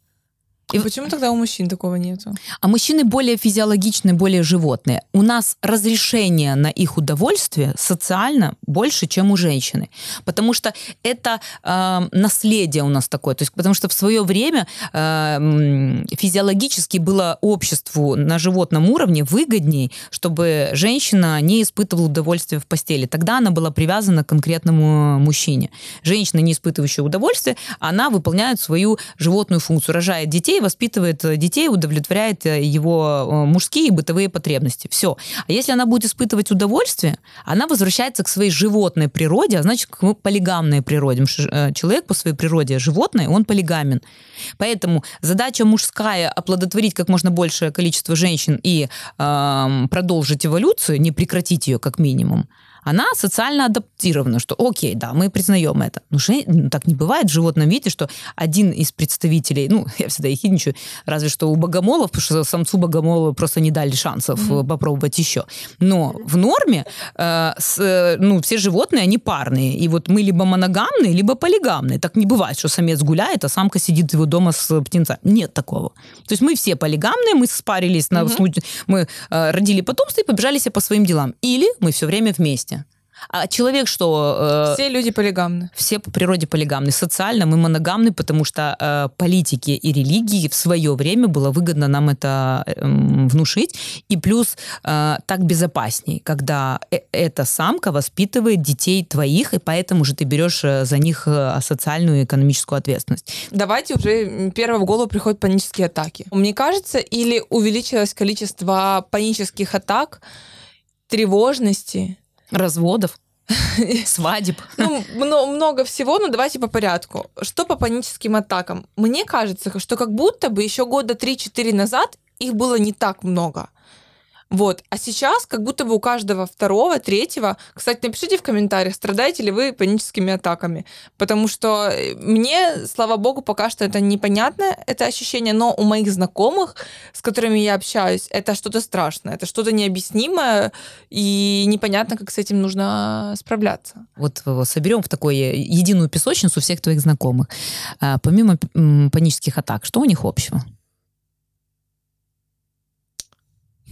И а почему тогда у мужчин такого нету? А мужчины более физиологичны, более животные. У нас разрешение на их удовольствие социально больше, чем у женщины. Потому что это э, наследие у нас такое. То есть, потому что в свое время э, физиологически было обществу на животном уровне выгодней, чтобы женщина не испытывала удовольствия в постели. Тогда она была привязана к конкретному мужчине. Женщина, не испытывающая удовольствия, она выполняет свою животную функцию, рожает детей, детей, воспитывает э, детей, удовлетворяет э, его э, мужские бытовые потребности. Все. А если она будет испытывать удовольствие, она возвращается к своей животной природе, а значит, к полигамной природе. Человек по своей природе животное, он полигамен. Поэтому задача мужская оплодотворить как можно большее количество женщин и э, продолжить эволюцию, не прекратить ее как минимум, она социально адаптирована, что окей, да, мы признаем это. Ну, же, ну, так не бывает в животном виде, что один из представителей, ну, я всегда их ехидничаю, разве что у богомолов, потому что самцу богомола просто не дали шансов mm-hmm. попробовать еще. Но в норме э, с, э, ну, все животные, они парные. И вот мы либо моногамные, либо полигамные. Так не бывает, что самец гуляет, а самка сидит его дома с птенца. Нет такого. То есть мы все полигамные, мы спарились, на, mm-hmm. мы э, родили потомство и побежали себе по своим делам. Или мы все время вместе. А человек что? Э, все люди полигамны. Все по природе полигамны. Социально мы моногамны, потому что э, политики и религии в свое время было выгодно нам это э, внушить. И плюс э, так безопасней, когда э эта самка воспитывает детей твоих, и поэтому же ты берешь э, за них э, социальную и экономическую ответственность. Давайте уже первое в голову приходят панические атаки. Мне кажется, или увеличилось количество панических атак, тревожности, Разводов. Свадеб. Ну, много всего, но давайте по порядку. Что по паническим атакам? Мне кажется, что как будто бы еще года 3-4 назад их было не так много. Вот. А сейчас как будто бы у каждого второго, третьего... Кстати, напишите в комментариях, страдаете ли вы паническими атаками. Потому что э, мне, слава богу, пока что это непонятно, это ощущение, но у моих знакомых, с которыми я общаюсь, это что-то страшное, это что-то необъяснимое, и непонятно, как с этим нужно справляться. Вот соберем в такую э, единую песочницу всех твоих знакомых. А, помимо панических атак, что у них общего?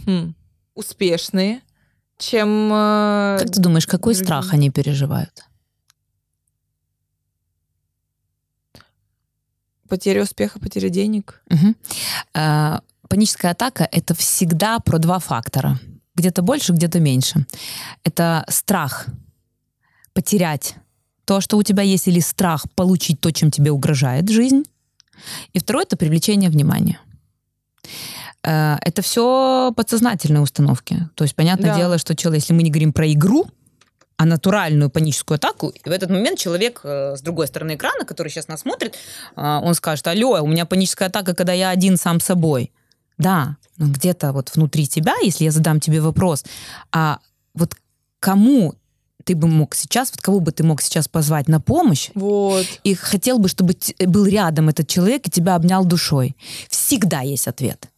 Хм успешные, чем... Э, как ты думаешь, какой другие? страх они переживают? Потеря успеха, потеря денег. Угу. А, паническая атака — это всегда про два фактора. Где-то больше, где-то меньше. Это страх потерять то, что у тебя есть, или страх получить то, чем тебе угрожает жизнь. И второе — это привлечение внимания. Э, это все подсознательные установки. То есть, понятное да. дело, что человек, если мы не говорим про игру, а натуральную паническую атаку. И в этот момент человек э, с другой стороны экрана, который сейчас нас смотрит, э, он скажет, алло, у меня паническая атака, когда я один сам собой. Да, но где-то вот внутри тебя, если я задам тебе вопрос, а вот кому ты бы мог сейчас, вот кого бы ты мог сейчас позвать на помощь, вот. и хотел бы, чтобы был рядом этот человек и тебя обнял душой. Всегда есть ответ.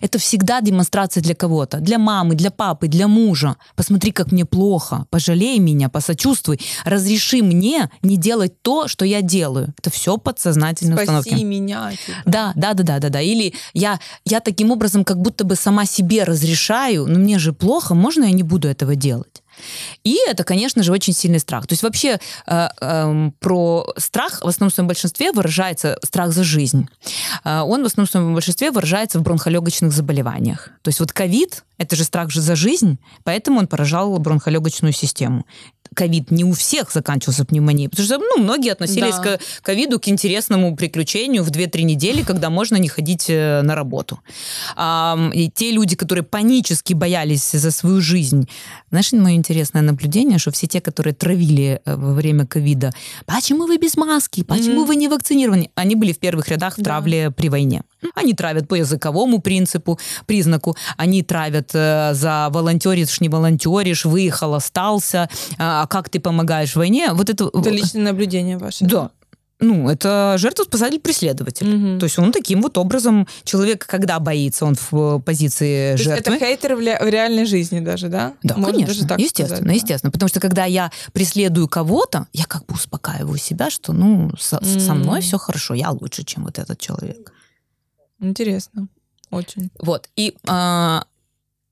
Это всегда демонстрация для кого-то. Для мамы, для папы, для мужа. Посмотри, как мне плохо. Пожалей меня, посочувствуй. Разреши мне не делать то, что я делаю. Это все подсознательные Спаси установки. меня. Типа. Да, да, да, да, да, да. Или я, я таким образом как будто бы сама себе разрешаю, но «Ну, мне же плохо, можно я не буду этого делать? И это, конечно же, очень сильный страх. То есть вообще э, э, про страх в основном в своем большинстве выражается страх за жизнь. Э, он в основном в своем большинстве выражается в бронхолегочных заболеваниях. То есть вот ковид это же страх же за жизнь, поэтому он поражал бронхолегочную систему ковид не у всех заканчивался пневмонией, потому что ну, многие относились да. к ковиду, к интересному приключению в 2-3 недели, когда можно не ходить э, на работу. А, и те люди, которые панически боялись за свою жизнь, знаешь, мое интересное наблюдение, что все те, которые травили э, во время ковида, почему вы без маски, почему mm-hmm. вы не вакцинированы, они были в первых рядах в травле да. при войне. Они травят по языковому принципу, признаку, они травят э, за волонтеришь, не волонтеришь, выехал, остался, э, как ты помогаешь войне, вот это... Это личное наблюдение ваше. Да. Ну, это жертва-спасатель-преследователь. Угу. То есть он таким вот образом... Человек, когда боится, он в э, позиции То жертвы. это хейтер в, в реальной жизни даже, да? Да, Можно конечно. Даже так естественно, сказать, да. естественно. Потому что когда я преследую кого-то, я как бы успокаиваю себя, что, ну, со, mm. со мной все хорошо, я лучше, чем вот этот человек. Интересно. Очень. Вот. И а,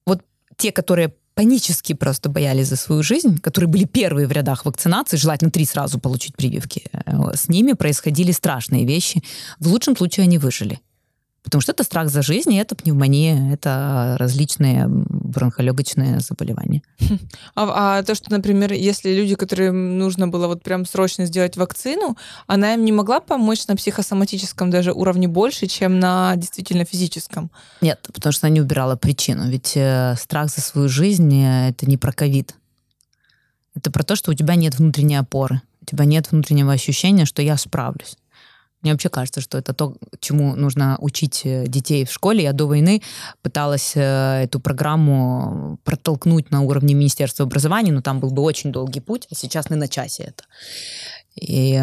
вот те, которые панически просто боялись за свою жизнь, которые были первые в рядах вакцинации, желательно три сразу получить прививки. Э, с ними происходили страшные вещи. В лучшем случае они выжили. Потому что это страх за жизнь, и это пневмония, это различные бронхолегочные заболевания. А, а то, что, например, если люди, которым нужно было вот прям срочно сделать вакцину, она им не могла помочь на психосоматическом даже уровне больше, чем на действительно физическом? Нет, потому что она не убирала причину. Ведь э, страх за свою жизнь э, — это не про ковид. Это про то, что у тебя нет внутренней опоры. У тебя нет внутреннего ощущения, что я справлюсь. Мне вообще кажется, что это то, чему нужно учить э, детей в школе. Я до войны пыталась э, эту программу протолкнуть на уровне Министерства образования, но там был бы очень долгий путь, а сейчас мы на часе это. И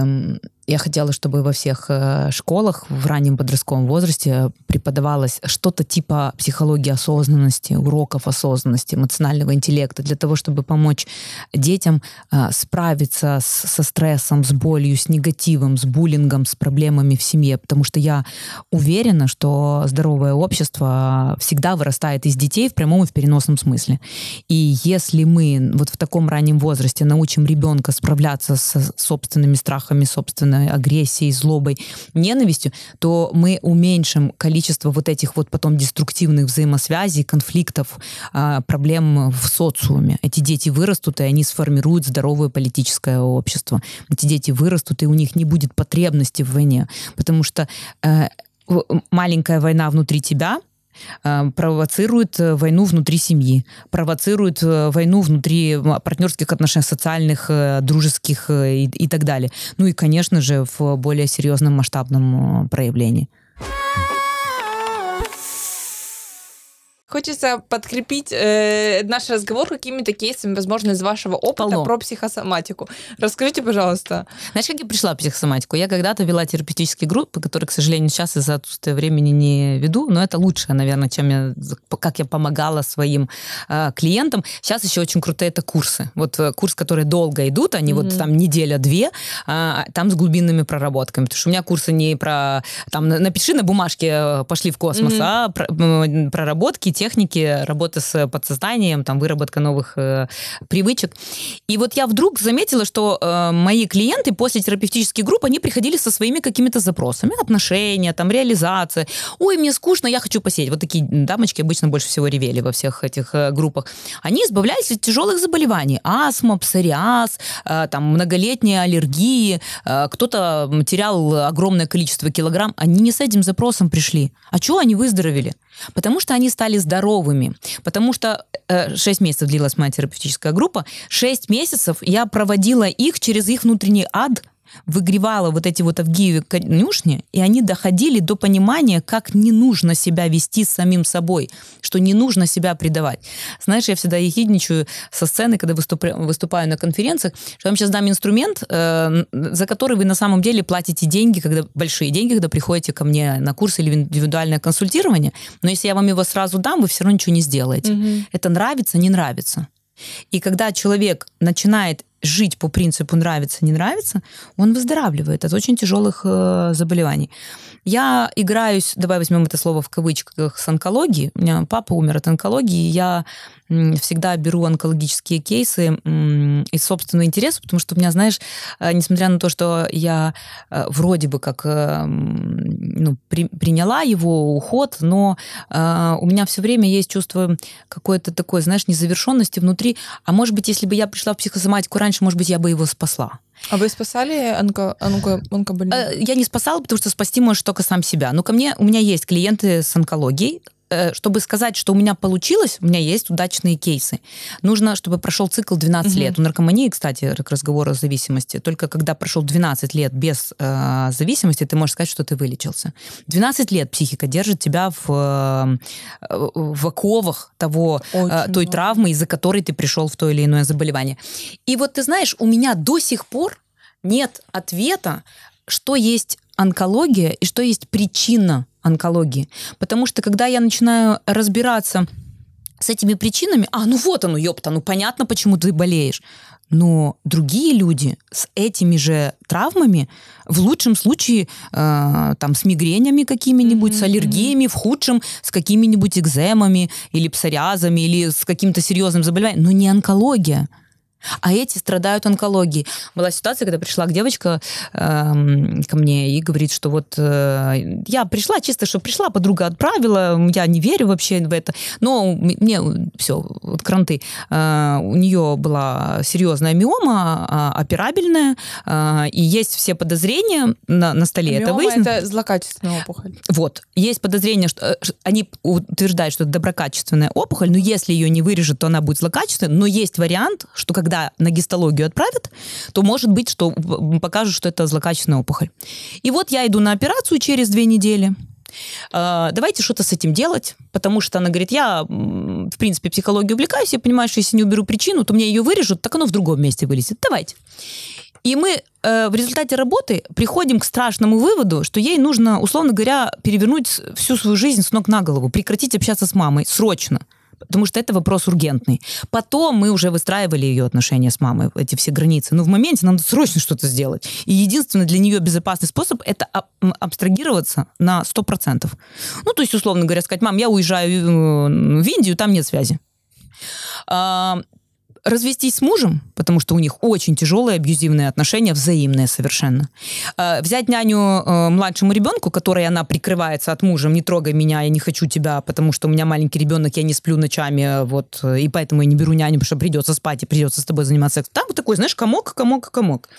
я хотела, чтобы во всех э, школах в раннем подростковом возрасте э, преподавалось что-то типа психологии осознанности, уроков осознанности, эмоционального интеллекта, для того, чтобы помочь детям э, справиться со стрессом, с болью, с негативом, с буллингом, с проблемами в семье. Потому что я уверена, что здоровое общество всегда вырастает из детей в прямом и в переносном смысле. И если мы вот в таком раннем возрасте научим ребенка справляться с собственными страхами, собственными вызванной агрессией, злобой, ненавистью, то мы уменьшим количество вот этих вот потом деструктивных взаимосвязей, конфликтов, а, проблем в социуме. Эти дети вырастут, и они сформируют здоровое политическое общество. Эти дети вырастут, и у них не будет потребности в войне, потому что э, маленькая война внутри тебя — а, провоцирует э, войну внутри семьи, провоцирует э, войну внутри партнерских отношений, социальных, э, дружеских и, и так далее. Ну и, конечно же, в более серьезном масштабном проявлении. Хочется подкрепить э, наш разговор какими-то кейсами, возможно, из вашего опыта Полно. про психосоматику. Расскажите, пожалуйста. Знаешь, как я пришла в психосоматику? Я когда-то вела терапевтические группы, которые, к сожалению, сейчас из-за отсутствия времени не веду, но это лучше, наверное, чем я, как я помогала своим э, клиентам. Сейчас еще очень крутые это курсы. Вот э, курс, которые долго идут, они mm-hmm. вот там неделя-две, э, а, там с глубинными проработками. Потому что у меня курсы не про там напиши на бумажке э, пошли в космос, mm-hmm. а про, проработки техники, работы с подсознанием, там, выработка новых э, привычек. И вот я вдруг заметила, что э, мои клиенты после терапевтических групп, они приходили со своими какими-то запросами, отношения, там, реализация. Ой, мне скучно, я хочу посидеть. Вот такие дамочки обычно больше всего ревели во всех этих э, группах. Они избавлялись от тяжелых заболеваний. Астма, псориаз, э, там, многолетние аллергии. Э, кто-то терял огромное количество килограмм. Они не с этим запросом пришли. А чего они выздоровели? Потому что они стали здоровы здоровыми. Потому что э, 6 месяцев длилась моя терапевтическая группа, 6 месяцев я проводила их через их внутренний ад, выгревала вот эти вот Авгиевы конюшни, и они доходили до понимания, как не нужно себя вести с самим собой, что не нужно себя предавать. Знаешь, я всегда ехидничаю со сцены, когда выступаю, выступаю на конференциях, что я вам сейчас дам инструмент, э, за который вы на самом деле платите деньги, когда большие деньги, когда приходите ко мне на курс или индивидуальное консультирование, но если я вам его сразу дам, вы все равно ничего не сделаете. Угу. Это нравится, не нравится. И когда человек начинает жить по принципу нравится, не нравится, он выздоравливает от очень тяжелых э, заболеваний. Я играюсь, давай возьмем это слово в кавычках, с онкологией. У меня папа умер от онкологии, и я всегда беру онкологические кейсы из собственного интереса, потому что у меня, знаешь, э, несмотря на то, что я э, вроде бы как э, ну, при, приняла его уход, но э, у меня все время есть чувство какой-то такой, знаешь, незавершенности внутри. А может быть, если бы я пришла в психосоматику раньше, раньше, может быть, я бы его спасла. А вы спасали онко, онко, онкобольных? Э, я не спасала, потому что спасти можешь только сам себя. Но ко мне, у меня есть клиенты с онкологией, Э, чтобы сказать, что у меня получилось, у меня есть удачные кейсы. Нужно, чтобы прошел цикл 12 угу. лет. У наркомании, кстати, к разговору о зависимости, только когда прошел 12 лет без э, зависимости, ты можешь сказать, что ты вылечился. 12 лет психика держит тебя в, э, э, в оковах того, Очень той травмы, из-за которой ты пришел в то или иное заболевание. И вот ты знаешь, у меня до сих пор нет ответа, что есть онкология и что есть причина онкологии. Потому что когда я начинаю разбираться с этими причинами, а, ну вот оно, ёпта, ну понятно, почему ты болеешь. Но другие люди с этими же травмами, в лучшем случае, э, там, с мигренями какими-нибудь, mm-hmm. с аллергиями, в худшем, с какими-нибудь экземами или псориазами, или с каким-то серьезным заболеванием, но не онкология а эти страдают онкологией. Была ситуация, когда пришла девочка э, ко мне и говорит, что вот э, я пришла чисто, что пришла, подруга отправила, я не верю вообще в это, но мне все, вот кранты. Э, у нее была серьезная миома, э, операбельная, э, и есть все подозрения на, на столе. Миома это выяснено. это злокачественная опухоль. Вот. Есть подозрение, что э, они утверждают, что это доброкачественная опухоль, но если ее не вырежут, то она будет злокачественной, но есть вариант, что когда когда на гистологию отправят, то может быть, что покажут, что это злокачественная опухоль. И вот я иду на операцию через две недели. А, давайте что-то с этим делать, потому что она говорит, я, в принципе, психологией увлекаюсь, я понимаю, что если не уберу причину, то мне ее вырежут, так оно в другом месте вылезет. Давайте. И мы э, в результате работы приходим к страшному выводу, что ей нужно, условно говоря, перевернуть всю свою жизнь с ног на голову, прекратить общаться с мамой срочно потому что это вопрос ургентный. Потом мы уже выстраивали ее отношения с мамой, эти все границы. Но в моменте нам срочно что-то сделать. И единственный для нее безопасный способ – это абстрагироваться на 100%. Ну, то есть, условно говоря, сказать, мам, я уезжаю э, в Индию, там нет связи. А, развестись с мужем, потому что у них очень тяжелые абьюзивные отношения, взаимные совершенно. А, взять няню э, младшему ребенку, которой она прикрывается от мужа, не трогай меня, я не хочу тебя, потому что у меня маленький ребенок, я не сплю ночами, вот, и поэтому я не беру няню, потому что придется спать и придется с тобой заниматься сексом. Там вот такой, знаешь, комок, комок, комок.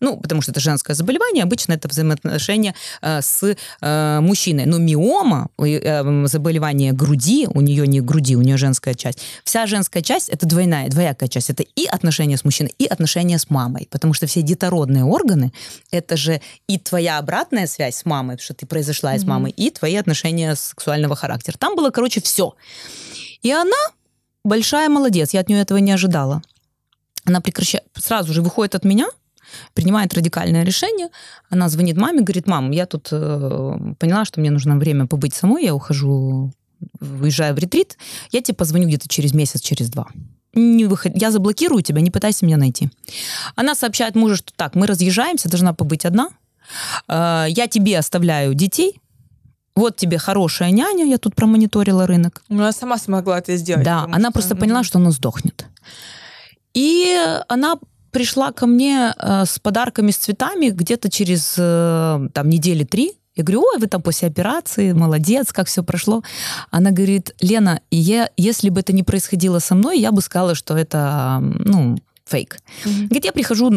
Ну, потому что это женское заболевание, обычно это взаимоотношения э, с э, мужчиной. Но миома, заболевание груди, у нее не груди, у нее женская часть. Вся женская часть это двойная, двоякая часть. Это и отношения с мужчиной, и отношения с мамой. Потому что все детородные органы – это же и твоя обратная связь с мамой, что ты произошла mm-hmm. из мамы, и твои отношения сексуального характера. Там было, короче, все. И она большая молодец, я от нее этого не ожидала. Она прекращает, сразу же выходит от меня, принимает радикальное решение. Она звонит маме, говорит, мам, я тут э, поняла, что мне нужно время побыть самой, я ухожу, выезжаю в ретрит, я тебе позвоню где-то через месяц, через два не выход, я заблокирую тебя, не пытайся меня найти. Она сообщает мужу, что так, мы разъезжаемся, должна побыть одна, э, я тебе оставляю детей, вот тебе хорошая няня, я тут промониторила рынок. Ну, она сама смогла это сделать. Да, она что... просто поняла, что она сдохнет. И она пришла ко мне э, с подарками, с цветами где-то через э, там недели три, я говорю, ой, вы там после операции, молодец, как все прошло. Она говорит, Лена, я, если бы это не происходило со мной, я бы сказала, что это, ну, фейк. Mm-hmm. Говорит, я прихожу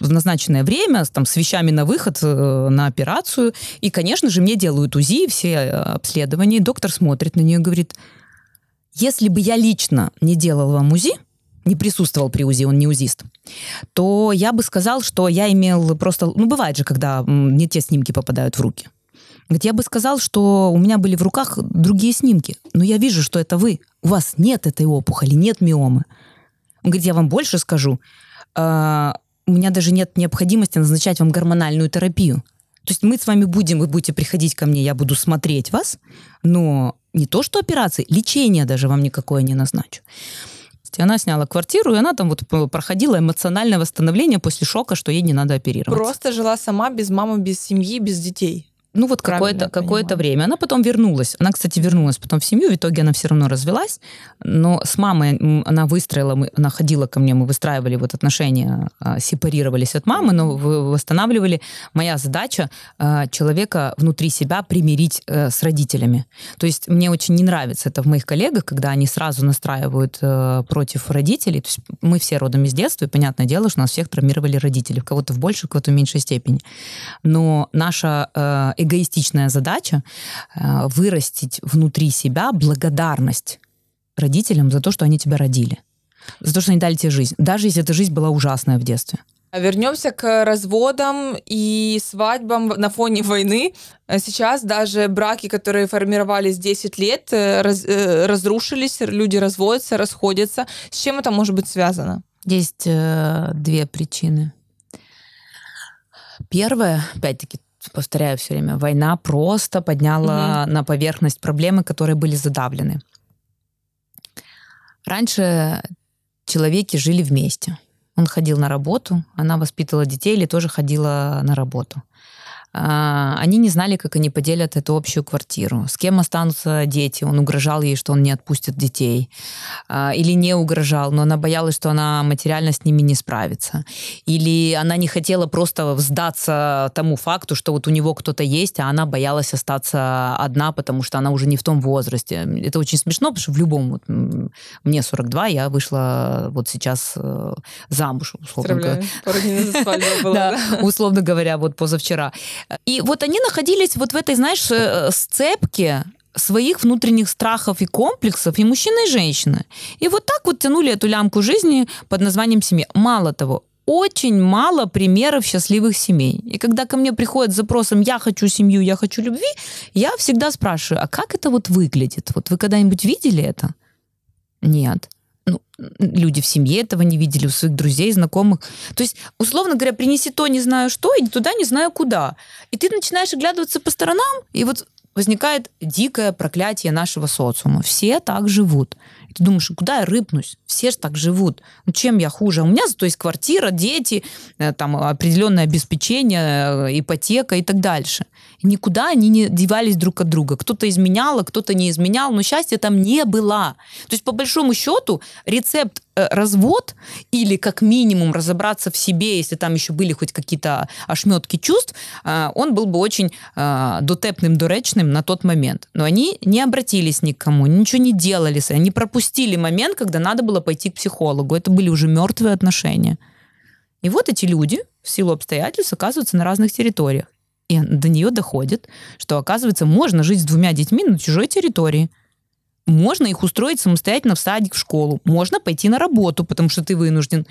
в назначенное время, там, с вещами на выход, э, на операцию, и, конечно же, мне делают УЗИ, все э, обследования, доктор смотрит на нее и говорит, если бы я лично не делал вам УЗИ, не присутствовал при УЗИ, он не УЗИст, то я бы сказал, что я имел просто... Ну, бывает же, когда не те снимки попадают в руки. Говорит, я бы сказал, что у меня были в руках другие снимки, но я вижу, что это вы. У вас нет этой опухоли, нет миомы. Он говорит, я вам больше скажу. Э, у меня даже нет необходимости назначать вам гормональную терапию. То есть мы с вами будем, вы будете приходить ко мне, я буду смотреть вас, но не то что операции, лечение даже вам никакое не назначу. Она сняла квартиру, и она там вот проходила эмоциональное восстановление после шока, что ей не надо оперировать. Просто жила сама, без мамы, без семьи, без детей ну вот какое-то какое время. Она потом вернулась. Она, кстати, вернулась потом в семью. В итоге она все равно развелась. Но с мамой она выстроила, мы, она ходила ко мне, мы выстраивали вот отношения, а, сепарировались от мамы, но восстанавливали. Моя задача а, человека внутри себя примирить э, с родителями. То есть мне очень не нравится это в моих коллегах, когда они сразу настраивают э, против родителей. То есть мы все родом из детства, и понятное дело, что нас всех травмировали родители. Кого-то в большей, кого-то в меньшей степени. Но наша э, эгоистичная задача э, вырастить внутри себя благодарность родителям за то, что они тебя родили, за то, что они дали тебе жизнь, даже если эта жизнь была ужасная в детстве. Вернемся к разводам и свадьбам на фоне войны. Сейчас даже браки, которые формировались 10 лет, э, раз, э, разрушились, люди разводятся, расходятся. С чем это может быть связано? Есть э, две причины. Первое, опять-таки, повторяю все время, война просто подняла угу. на поверхность проблемы, которые были задавлены. Раньше человеки жили вместе. Он ходил на работу, она воспитывала детей или тоже ходила на работу. А, они не знали, как они поделят эту общую квартиру, с кем останутся дети. Он угрожал ей, что он не отпустит детей. А, или не угрожал, но она боялась, что она материально с ними не справится. Или она не хотела просто сдаться тому факту, что вот у него кто-то есть, а она боялась остаться одна, потому что она уже не в том возрасте. Это очень смешно, потому что в любом... Вот, мне 42, я вышла вот сейчас э, замуж, условно говоря. Пару Условно говоря, вот позавчера. И вот они находились вот в этой, знаешь, э, э, сцепке своих внутренних страхов и комплексов и мужчины, и женщины. И вот так вот тянули эту лямку жизни под названием семья. Мало того, очень мало примеров счастливых семей. И когда ко мне приходят с запросом «я хочу семью, я хочу любви», я всегда спрашиваю, а как это вот выглядит? Вот вы когда-нибудь видели это? Нет люди в семье этого не видели, у своих друзей, знакомых. То есть, условно говоря, принеси то не знаю что, и туда не знаю куда. И ты начинаешь оглядываться по сторонам, и вот возникает дикое проклятие нашего социума. Все так живут. И ты думаешь, куда я рыпнусь? Все же так живут. Ну, чем я хуже? А у меня зато есть квартира, дети, э, там определенное обеспечение, э, ипотека и так дальше. И никуда они не девались друг от друга. Кто-то изменял, а кто-то не изменял, но счастья там не было. То есть, по большому счету, рецепт э, развод или как минимум разобраться в себе, если там еще были хоть какие-то ошметки чувств, он был бы очень дотепным, дуречным на тот момент. Но они не обратились ни к кому, ничего не делали, они пропустили пропустили момент, когда надо было пойти к психологу. Это были уже мертвые отношения. И вот эти люди в силу обстоятельств оказываются на разных территориях. И до нее доходит, что, оказывается, можно жить с двумя детьми на чужой территории. Можно их устроить самостоятельно в садик, в школу. Можно пойти на работу, потому что ты вынужден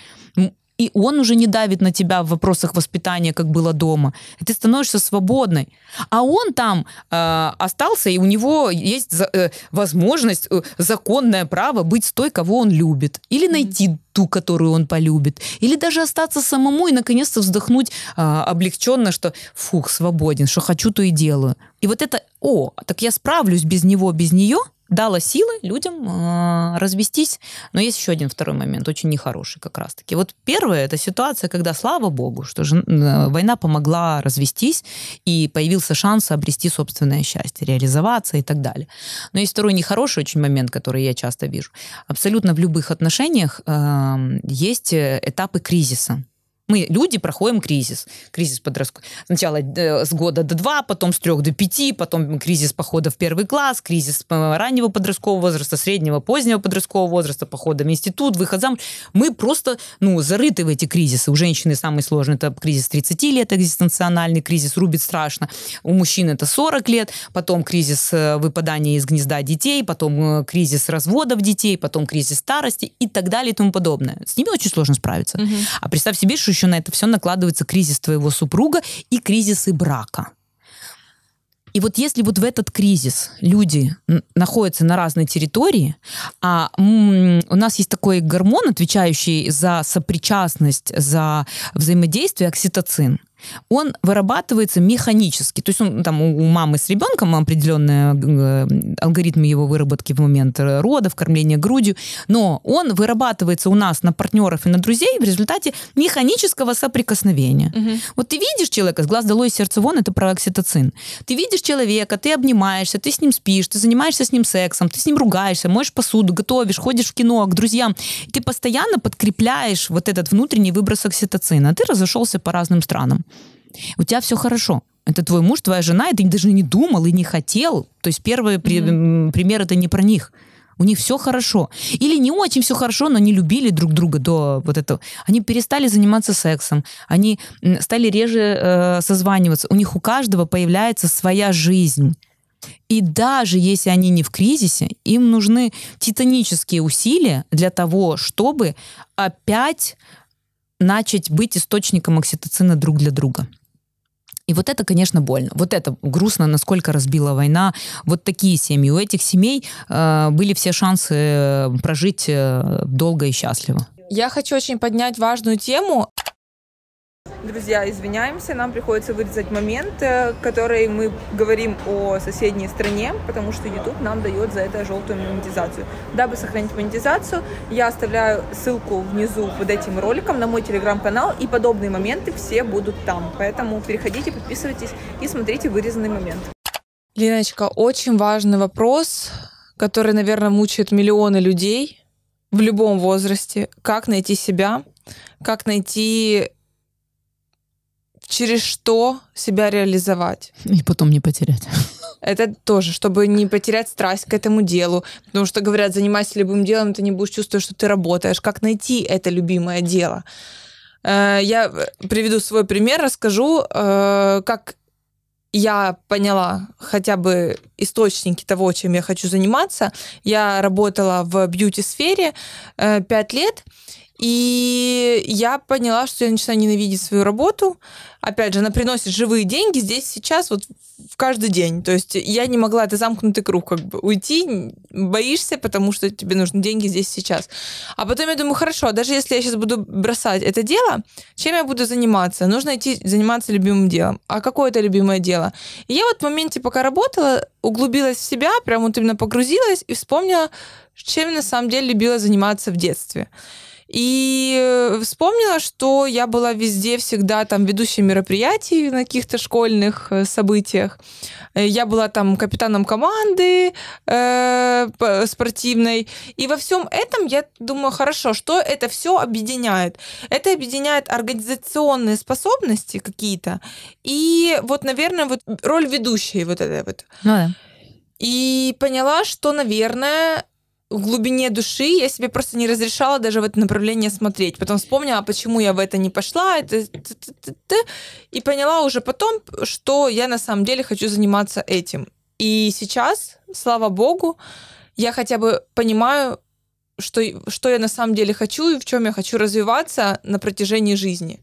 и он уже не давит на тебя в вопросах воспитания, как было дома. И ты становишься свободной. А он там э, остался, и у него есть за, э, возможность, э, законное право быть с той, кого он любит. Или найти ту, которую он полюбит. Или даже остаться самому и, наконец-то, вздохнуть э, облегченно, что фух, свободен, что хочу, то и делаю. И вот это, о, так я справлюсь без него, без нее – дало силы людям э, развестись. Но есть еще один второй момент, очень нехороший как раз-таки. Вот первое, это ситуация, когда, слава богу, что жен... Э, война помогла развестись, и появился шанс обрести собственное счастье, реализоваться и так далее. Но есть второй нехороший очень момент, который я часто вижу. Абсолютно в любых отношениях эм, э, есть этапы кризиса. Мы, люди, проходим кризис. Кризис подростковый. Сначала э, с года до два, потом с трех до пяти, потом кризис похода в первый класс, кризис э, раннего подросткового возраста, среднего, позднего подросткового возраста, похода в институт, выход замуж. Мы просто, ну, зарыты в эти кризисы. У женщины самый сложный это кризис 30 лет, экзистенциональный кризис, рубит страшно. У мужчин это 40 лет, потом кризис э, выпадания из гнезда детей, потом кризис разводов детей, потом кризис старости и так далее и тому подобное. С ними очень сложно справиться. Угу. А представь себе, что еще на это все накладывается кризис твоего супруга и кризисы брака. И вот если вот в этот кризис люди находятся на разной территории, а у нас есть такой гормон, отвечающий за сопричастность, за взаимодействие, окситоцин – он вырабатывается механически. То есть он там у мамы с ребенком определенные э, алгоритмы его выработки в момент э, родов, кормления грудью, но он вырабатывается у нас на партнеров и на друзей в результате механического соприкосновения. Угу. Вот ты видишь человека, с глаз долой, сердце вон, это про окситоцин. Ты видишь человека, ты обнимаешься, ты с ним спишь, ты занимаешься с ним сексом, ты с ним ругаешься, моешь посуду, готовишь, ходишь в кино к друзьям. ты постоянно подкрепляешь вот этот внутренний выброс окситоцина. А ты разошелся по разным странам у тебя все хорошо. Это твой муж, твоя жена, и ты даже не думал и не хотел. То есть первый mm-hmm. пример это не про них. У них все хорошо. Или не очень все хорошо, но они любили друг друга до вот этого. Они перестали заниматься сексом, они стали реже э, созваниваться. У них у каждого появляется своя жизнь. И даже если они не в кризисе, им нужны титанические усилия для того, чтобы опять начать быть источником окситоцина друг для друга. И вот это, конечно, больно. Вот это грустно, насколько разбила война. Вот такие семьи. У этих семей э, были все шансы э, прожить э, долго и счастливо. Я хочу очень поднять важную тему Друзья, извиняемся, нам приходится вырезать момент, э, который мы говорим о соседней стране, потому что YouTube нам дает за это желтую монетизацию. Дабы сохранить монетизацию, я оставляю ссылку внизу под этим роликом на мой телеграм-канал, и подобные моменты все будут там. Поэтому переходите, подписывайтесь и смотрите вырезанный момент. Леночка, очень важный вопрос, который, наверное, мучает миллионы людей в любом возрасте. Как найти себя, как найти через что себя реализовать. И потом не потерять. Это тоже, чтобы не потерять страсть к этому делу. Потому что, говорят, занимайся любым делом, ты не будешь чувствовать, что ты работаешь. Как найти это любимое дело? Э, я приведу свой пример, расскажу, э, как я поняла хотя бы источники того, чем я хочу заниматься. Я работала в бьюти-сфере э, пять лет, и я поняла, что я начинаю ненавидеть свою работу. Опять же, она приносит живые деньги здесь, сейчас, вот в каждый день. То есть я не могла, это замкнутый круг, как бы уйти, боишься, потому что тебе нужны деньги здесь, сейчас. А потом я думаю, хорошо, а даже если я сейчас буду бросать это дело, чем я буду заниматься? Нужно идти заниматься любимым делом. А какое это любимое дело? И я вот в моменте, пока работала, углубилась в себя, прям вот именно погрузилась и вспомнила, чем на самом деле любила заниматься в детстве. И э, вспомнила, что я была везде всегда там ведущей мероприятий на каких-то школьных э, событиях. Э, я была там капитаном команды э, спортивной. И во всем этом я думаю, хорошо, что это все объединяет? Это объединяет организационные способности какие-то. И вот, наверное, вот роль ведущей вот этой вот. Ну, да. И поняла, что, наверное, в глубине души я себе просто не разрешала даже в это направление смотреть. Потом вспомнила, а почему я в это не пошла, это, и поняла уже потом, что я на самом деле хочу заниматься этим. И сейчас, слава богу, я хотя бы понимаю, что, что я на самом деле хочу и в чем я хочу развиваться на протяжении жизни.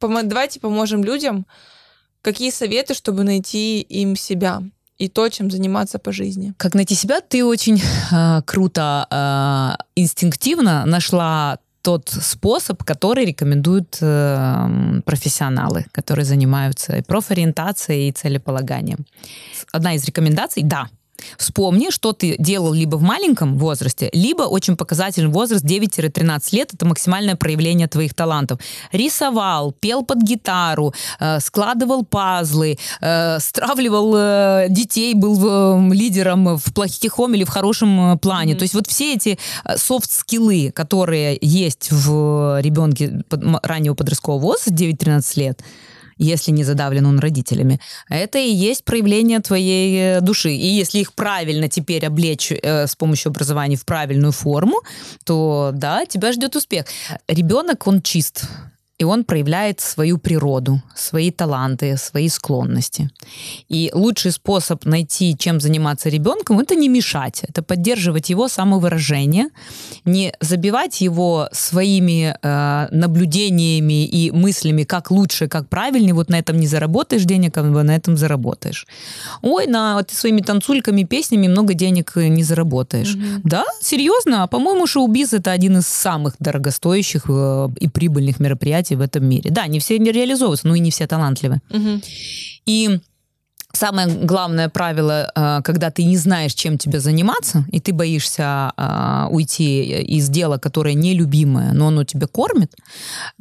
Давайте поможем людям, какие советы, чтобы найти им себя и то, чем заниматься по жизни. Как найти себя? Ты очень э, круто, э, инстинктивно нашла тот способ, который рекомендуют э, профессионалы, которые занимаются и профориентацией, и целеполаганием. Одна из рекомендаций, да, Вспомни, что ты делал либо в маленьком возрасте, либо очень показательный возраст 9-13 лет, это максимальное проявление твоих талантов. Рисовал, пел под гитару, э, складывал пазлы, э, стравливал э, детей, был лидером в плохом или в хорошем плане. Mm-hmm. То есть вот все эти софт-скиллы, которые есть в ребенке раннего подросткового возраста, 9-13 лет, если не задавлен он родителями. Это и есть проявление твоей э, души. И если их правильно теперь облечь э, с помощью образования в правильную форму, то да, тебя ждет успех. Ребенок, он чист и он проявляет свою природу, свои таланты, свои склонности. И лучший способ найти, чем заниматься ребенком, это не мешать, это поддерживать его самовыражение, не забивать его своими э, наблюдениями и мыслями, как лучше, как правильнее, вот на этом не заработаешь денег, а на этом заработаешь. Ой, на вот своими танцульками, песнями много денег э, не заработаешь. mm Да, серьезно, а по-моему, шоу-биз это один из самых дорогостоящих э, и прибыльных мероприятий демократии в этом мире. Да, не все не реализовываются, ну и не все талантливы. Угу. И самое главное правило, э, когда ты не знаешь, чем тебе заниматься, и ты боишься э, уйти из дела, которое нелюбимое, но оно тебя кормит,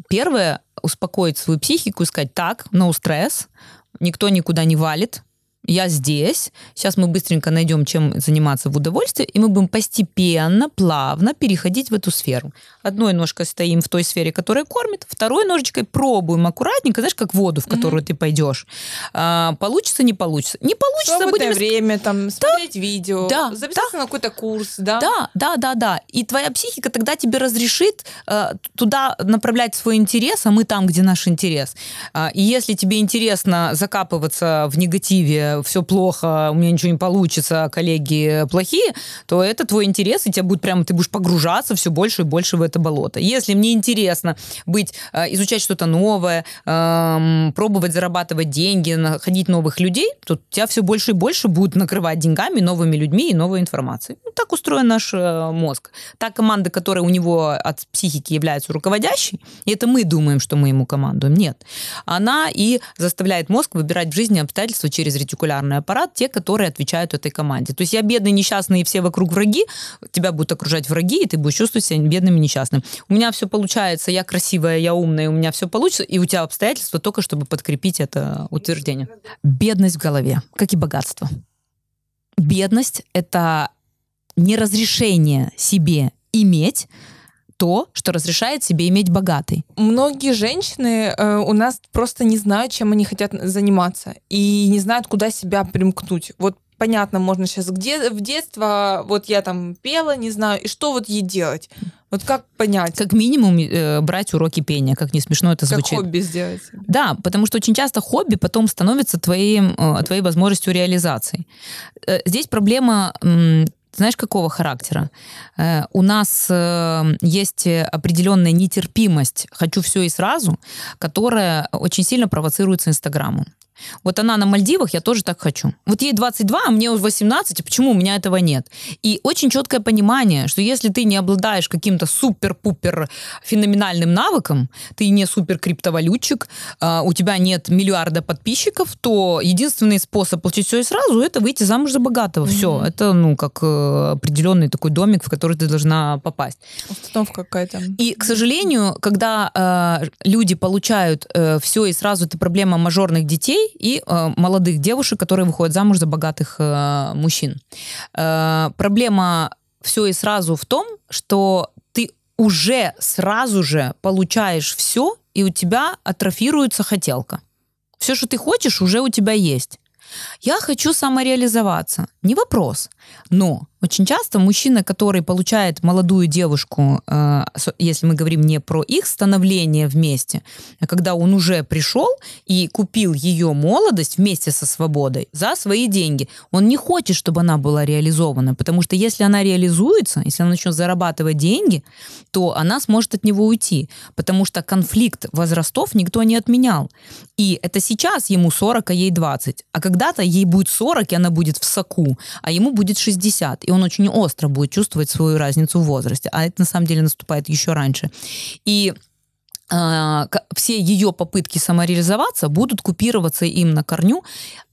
первое успокоить свою психику и сказать, так, no стресс никто никуда не валит, я здесь, сейчас мы быстренько найдем, чем заниматься в удовольствии, и мы будем постепенно, плавно переходить в эту сферу. Одной ножкой стоим в той сфере, которая кормит, второй ножичкой пробуем аккуратненько, знаешь, как воду, в которую mm-hmm. ты пойдешь. А, получится, не получится. Не получится, Свободное будем... время, там, смотреть да, видео, да, записаться да, на какой-то курс, да? Да, да, да, да. И твоя психика тогда тебе разрешит э, туда направлять свой интерес, а мы там, где наш интерес. Э, и если тебе интересно закапываться в негативе, все плохо, у меня ничего не получится, а коллеги плохие, то это твой интерес, и тебя будет прямо, ты будешь погружаться все больше и больше в это болото. Если мне интересно быть, э, изучать что-то новое, эм, пробовать зарабатывать деньги, находить новых людей, то тебя все больше и больше будет накрывать деньгами, новыми людьми и новой информацией. Ну, так устроен наш э, мозг. Та команда, которая у него от психики является руководящей, и это мы думаем, что мы ему командуем, нет. Она и заставляет мозг выбирать в жизни обстоятельства через ретикуляцию вестибулярный аппарат, те, которые отвечают этой команде. То есть я бедный, несчастный, и все вокруг враги, тебя будут окружать враги, и ты будешь чувствовать себя бедным и несчастным. У меня все получается, я красивая, я умная, у меня все получится, и у тебя обстоятельства только, чтобы подкрепить это утверждение. Бедность в голове, как и богатство. Бедность — это неразрешение себе иметь то, что разрешает себе иметь богатый. Многие женщины э, у нас просто не знают, чем они хотят заниматься и не знают, куда себя примкнуть. Вот понятно, можно сейчас где в детство, вот я там пела, не знаю, и что вот ей делать? Вот как понять? Как минимум э, брать уроки пения, как не смешно это звучит. Как хобби сделать. Да, потому что очень часто хобби потом становится твоим, э, твоей возможностью реализации. Э, здесь проблема знаешь, какого характера? Э, у нас эм, есть определенная нетерпимость «хочу все и сразу», которая очень сильно провоцируется Инстаграмом. Вот она на Мальдивах, я тоже так хочу. Вот ей 22, а мне 18, а почему у меня этого нет? И очень четкое понимание, что если ты не обладаешь каким-то супер-пупер феноменальным навыком, ты не супер-криптовалютчик, а, у тебя нет миллиарда подписчиков, то единственный способ получить все и сразу, это выйти замуж за богатого. Mm-hmm. Все, это, ну, как э, определенный такой домик, в который ты должна попасть. Установка какая-то. И, к сожалению, когда э, люди получают э, все и сразу, это проблема мажорных детей, и э, молодых девушек, которые выходят замуж за богатых э, мужчин. Э, проблема все и сразу в том, что ты уже сразу же получаешь все, и у тебя атрофируется хотелка. Все, что ты хочешь, уже у тебя есть. Я хочу самореализоваться, не вопрос. Но очень часто мужчина, который получает молодую девушку, э, если мы говорим не про их становление вместе, а когда он уже пришел и купил ее молодость вместе со свободой за свои деньги, он не хочет, чтобы она была реализована, потому что если она реализуется, если она начнет зарабатывать деньги, то она сможет от него уйти, потому что конфликт возрастов никто не отменял. И это сейчас ему 40, а ей 20, а когда-то ей будет 40, и она будет в соку, а ему будет 60 и он очень остро будет чувствовать свою разницу в возрасте. А это на самом деле наступает еще раньше. И а, все ее попытки самореализоваться будут купироваться им на корню,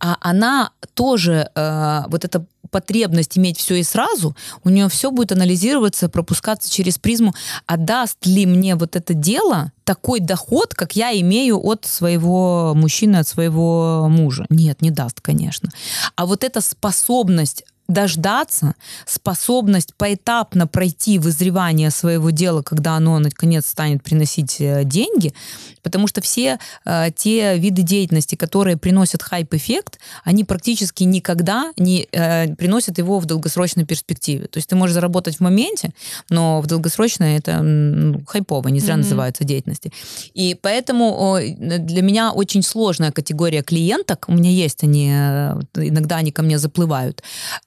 а она тоже, э, вот эта потребность иметь все и сразу, у нее все будет анализироваться, пропускаться через призму, а даст ли мне вот это дело такой доход, как я имею от своего мужчины, от своего мужа? Нет, не даст, конечно. А вот эта способность дождаться, способность поэтапно пройти вызревание своего дела, когда оно наконец станет приносить э, деньги, потому что все э, те виды деятельности, которые приносят хайп-эффект, они практически никогда не э, приносят его в долгосрочной перспективе. То есть ты можешь заработать в моменте, но в долгосрочной это ну, хайпово, не зря mm-hmm. называются деятельности. И поэтому э, для меня очень сложная категория клиенток, у меня есть они, э, иногда они ко мне заплывают,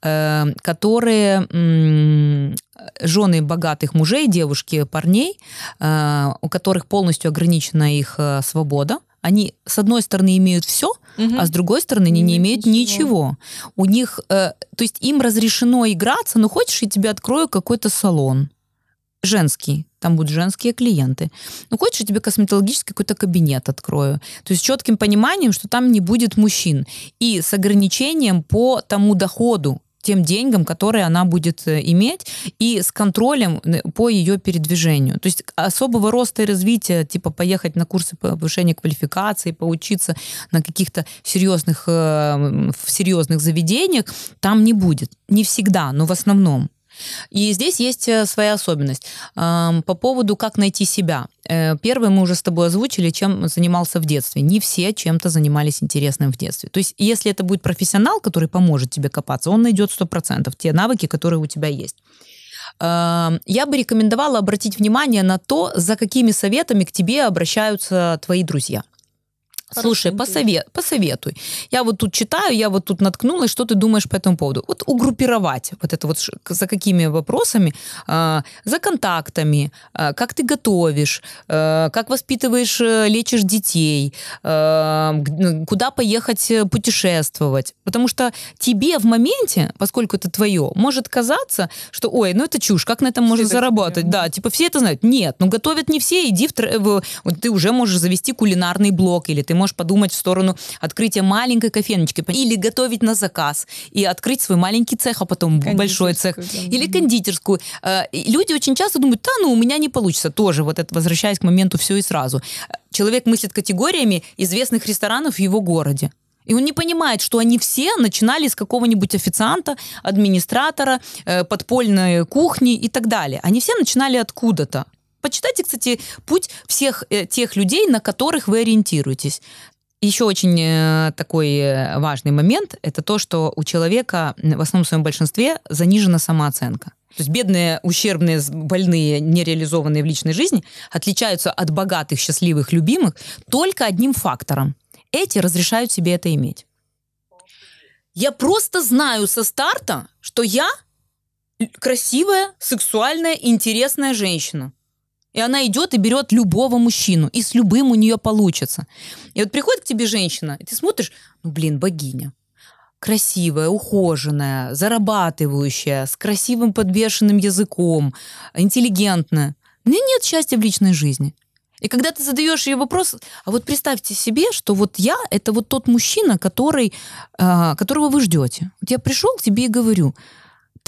Эм, которые жены богатых мужей, девушки, парней, э, у которых полностью ограничена их э, свобода, они с одной стороны имеют все, угу. а с другой стороны они не, не имеют ничего. ничего. У них, э, то есть им разрешено играться, но хочешь, я тебе открою какой-то салон женский, там будут женские клиенты. Ну хочешь, я тебе косметологический какой-то кабинет открою. То есть с четким пониманием, что там не будет мужчин. И с ограничением по тому доходу, тем деньгам, которые она будет э, иметь, и с контролем э, по ее передвижению. То есть особого роста и развития, типа поехать на курсы повышения квалификации, поучиться на каких-то серьезных, э, в серьезных заведениях, там не будет. Не всегда, но в основном. И здесь есть э, своя особенность. По поводу, как найти себя. Э, Первый мы уже с тобой озвучили, чем занимался в детстве. Не все чем-то занимались интересным в детстве. То есть, если это будет профессионал, который поможет тебе копаться, он найдет 100% те навыки, которые у тебя есть я бы рекомендовала обратить внимание на то, за какими советами к тебе обращаются твои друзья. Хорошо, Слушай, посовет, посоветуй. Я вот тут читаю, я вот тут наткнулась, что ты думаешь по этому поводу? Вот угруппировать вот это вот за какими вопросами, а, за контактами, а, как ты готовишь, а, как воспитываешь, э, лечишь детей, ну, куда поехать э, путешествовать. Потому что тебе в моменте, поскольку это твое, может казаться, что, ой, ну это чушь, как на этом все можно это заработать? Да, типа все это знают. Нет, ну готовят не все, иди в... Вот ты уже можешь завести кулинарный блог, или ты можешь подумать в сторону открытия маленькой кофеночки или готовить на заказ и открыть свой маленький цех, а потом большой цех да. или кондитерскую. Э, люди очень часто думают, да, ну у меня не получится тоже. Вот это возвращаясь к моменту все и сразу. Человек мыслит категориями известных ресторанов в его городе. И он не понимает, что они все начинали с какого-нибудь официанта, администратора, э, подпольной кухни и так далее. Они все начинали откуда-то почитайте, кстати, путь всех э, тех людей, на которых вы ориентируетесь. Еще очень э, такой э, важный момент – это то, что у человека в основном в своем большинстве занижена самооценка. То есть бедные, ущербные, больные, нереализованные в личной жизни отличаются от богатых, счастливых, любимых только одним фактором. Эти разрешают себе это иметь. Я просто знаю со старта, что я красивая, сексуальная, интересная женщина. И она идет и берет любого мужчину, и с любым у нее получится. И вот приходит к тебе женщина, и ты смотришь, ну, блин, богиня. Красивая, ухоженная, зарабатывающая, с красивым подвешенным языком, интеллигентная. Но нет счастья в личной жизни. И когда ты задаешь ей вопрос, а вот представьте себе, что вот я это вот тот мужчина, который, а, которого вы ждете. Вот я пришел к тебе и говорю,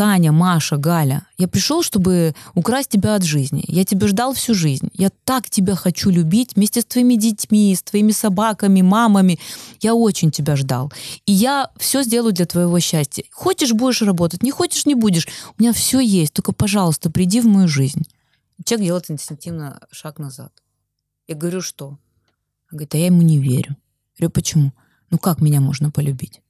Таня, Маша, Галя, я пришел, чтобы украсть тебя от жизни. Я тебя ждал всю жизнь. Я так тебя хочу любить вместе с твоими детьми, с твоими собаками, мамами. Я очень тебя ждал. И я все сделаю для твоего счастья. Хочешь, будешь работать, не хочешь, не будешь. У меня все есть, только, пожалуйста, приди в мою жизнь. Человек делает инстинктивно шаг назад. Я говорю, что? Он говорит, а я ему не верю. Я говорю, почему? Ну как меня можно полюбить?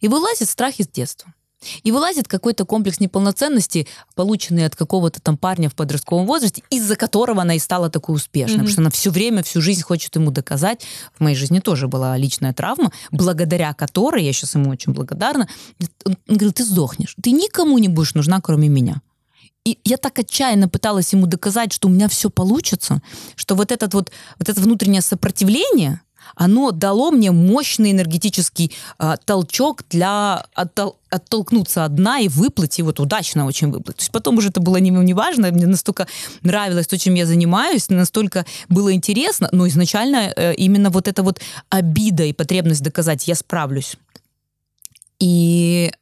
И вылазит страх из детства. И вылазит какой-то комплекс неполноценности, полученный от какого-то там парня в подростковом возрасте, из-за которого она и стала такой успешной. Mm-hmm. Потому что она все время, всю жизнь хочет ему доказать. В моей жизни тоже была личная травма, благодаря которой, я сейчас ему очень благодарна, он говорит: ты сдохнешь, ты никому не будешь нужна, кроме меня. И я так отчаянно пыталась ему доказать, что у меня все получится, что вот, этот вот, вот это внутреннее сопротивление – оно дало мне мощный энергетический а, толчок для оттол оттолкнуться от дна и выплыть, и вот удачно очень выплыть. То есть потом уже это было не, не важно, мне настолько нравилось то, чем я занимаюсь, настолько было интересно, но изначально э, именно вот эта вот обида и потребность доказать, я справлюсь. И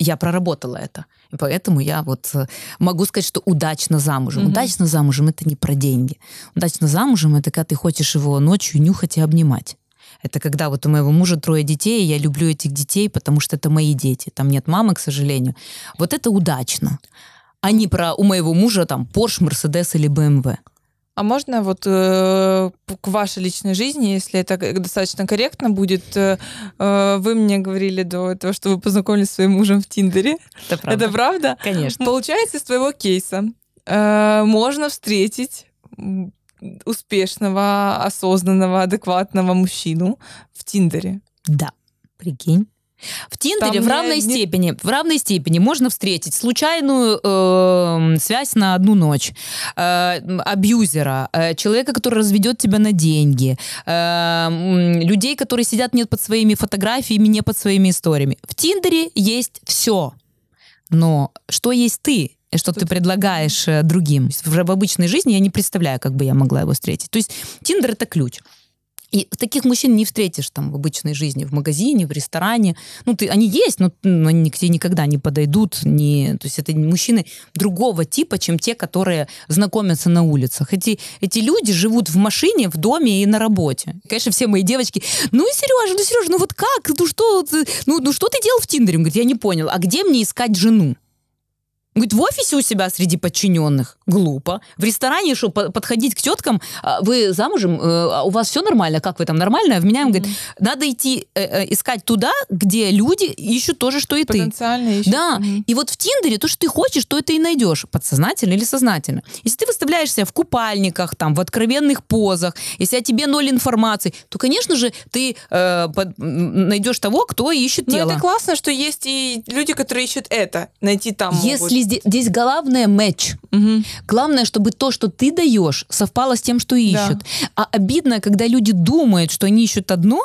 я проработала это. И поэтому я вот э, могу сказать, что удачно замужем. Угу. Удачно замужем это не про деньги. Удачно замужем это когда ты хочешь его ночью нюхать и обнимать. Это когда вот у моего мужа трое детей, и я люблю этих детей, потому что это мои дети. Там нет мамы, к сожалению. Вот это удачно. А не про у моего мужа там Porsche, Mercedes или BMW. А можно вот э, к вашей личной жизни, если это достаточно корректно будет, э, э, вы мне говорили до этого, что вы познакомились с своим мужем в Тиндере. Это правда? Это правда? Конечно. Получается, из твоего кейса э, можно встретить успешного, осознанного, адекватного мужчину в Тиндере. Да, прикинь. В Тиндере Там в равной не... степени, в равной степени можно встретить случайную э, связь на одну ночь, э, абьюзера, э, человека, который разведет тебя на деньги, э, людей, которые сидят не под своими фотографиями, не под своими историями. В Тиндере есть все, но что есть ты? что ты предлагаешь э, другим. В обычной жизни я не представляю, как бы я могла его встретить. То есть Тиндер — это ключ. И таких мужчин не встретишь там в обычной жизни, в магазине, в ресторане. Ну, ты, они есть, но они к тебе никогда не подойдут. Не, то есть это мужчины другого типа, чем те, которые знакомятся на улицах. Эти, эти люди живут в машине, в доме и на работе. Конечно, все мои девочки, ну, Сережа, ну, Сережа, ну вот как? Ну что, ну, ну что ты делал в Тиндере? Он говорит, я не понял, а где мне искать жену? Говорит, в офисе у себя среди подчиненных глупо. В ресторане, что подходить к теткам, а, вы замужем, э, а у вас все нормально, как вы там нормально? А Вменяем, mm-hmm. говорит, надо идти э, э, искать туда, где люди ищут то же, что и Потенциально ты. Ищут. Да. И вот в Тиндере то, что ты хочешь, то это и найдешь. Подсознательно или сознательно. Если ты выставляешься в купальниках, там, в откровенных позах, если о тебе ноль информации, то, конечно же, ты найдешь того, кто ищет Но тело. Ну, это классно, что есть и люди, которые ищут это. Найти там Если здесь, здесь главное матч. Угу. Главное, чтобы то, что ты даешь, совпало с тем, что ищут. Да. А обидно, когда люди думают, что они ищут одно,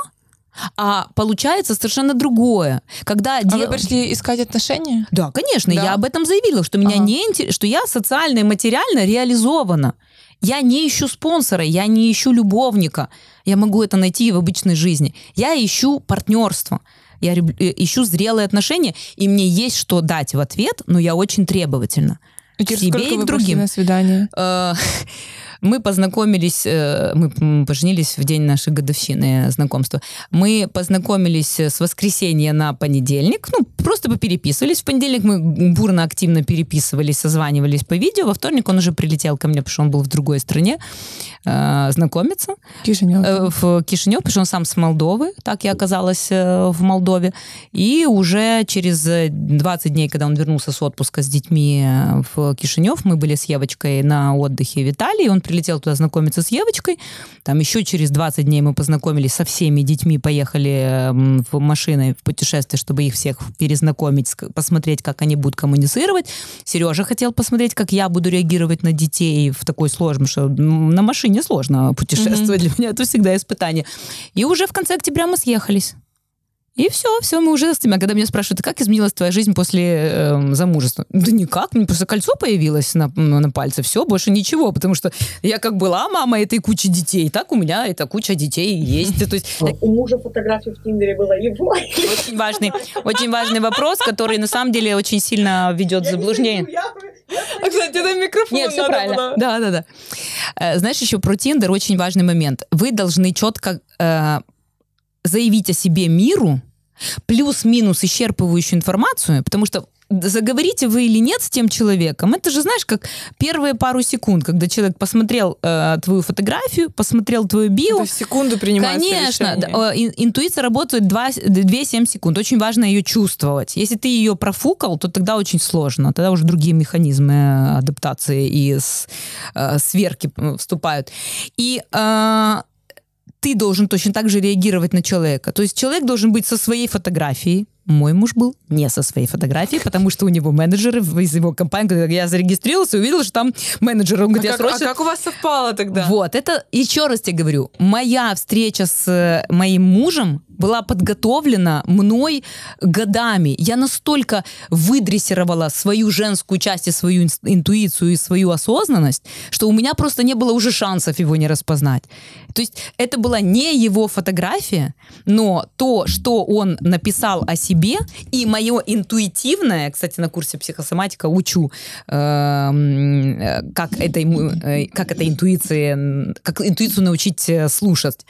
а получается совершенно другое. Когда а дел... вы пришли искать отношения? Да, конечно. Да. Я об этом заявила, что меня ага. не интер... что я социально и материально реализована. Я не ищу спонсора, я не ищу любовника. Я могу это найти в обычной жизни. Я ищу партнерство. Я э, ищу зрелые отношения, и мне есть что дать в ответ, но я очень требовательна. И к себе и к другим. На свидание? Э, мы познакомились, э, мы поженились в день нашей годовщины знакомства. Мы познакомились э, с воскресенья на понедельник, ну, просто попереписывались. В понедельник мы бурно, активно переписывались, созванивались по видео. Во вторник он уже прилетел ко мне, потому что он был в другой стране, э, знакомиться. Кишинев. В Кишинев, потому что он сам с Молдовы. Так я оказалась в Молдове. И уже через 20 дней, когда он вернулся с отпуска с детьми в Кишинев, мы были с Евочкой на отдыхе в Италии, он прилетела туда знакомиться с Евочкой. Там еще через 20 дней мы познакомились со всеми детьми, поехали эм, в машиной в путешествие, чтобы их всех перезнакомить, посмотреть, как они будут коммуницировать. Сережа хотел посмотреть, как я буду реагировать на детей в такой сложном, что на машине сложно путешествовать. Mm-hmm. Для меня это всегда испытание. И уже в конце октября мы съехались. И все, все, мы уже с тем. А когда меня спрашивают, как изменилась твоя жизнь после э, замужества? Да никак, мне просто кольцо появилось на, ну, на пальце, все, больше ничего, потому что я как была мама этой кучи детей, так у меня эта куча детей есть. То есть... У мужа фотография в Тиндере была его. Очень важный, очень важный вопрос, который на самом деле очень сильно ведет в заблуждение. А, кстати, на микрофон Нет, все правильно. Было. Да, да, да. Э, знаешь, еще про Тиндер очень важный момент. Вы должны четко э, заявить о себе миру, плюс-минус исчерпывающую информацию, потому что заговорите вы или нет с тем человеком, это же, знаешь, как первые пару секунд, когда человек посмотрел э, твою фотографию, посмотрел твою био. Это в секунду принимается Конечно, решение. Э, интуиция работает 2-7 секунд. Очень важно ее чувствовать. Если ты ее профукал, то тогда очень сложно. Тогда уже другие механизмы э, адаптации и с, э, сверки вступают. И э, ты должен точно так же реагировать на человека. То есть человек должен быть со своей фотографией, мой муж был не со своей фотографией, потому что у него менеджеры из его компании, говорят, я зарегистрировался, увидел, что там менеджер. Он а говорит, а, я как, срочно... а как у вас совпало тогда? Вот, это, еще раз тебе говорю, моя встреча с э, моим мужем была подготовлена мной годами. Я настолько выдрессировала свою женскую часть и свою интуицию и свою осознанность, что у меня просто не было уже шансов его не распознать. То есть это была не его фотография, но то, что он написал о себе, себе, и мое интуитивное, кстати, на курсе психосоматика учу, эм, э, как, этой, э, как этой интуиция, как интуицию научить э, слушать.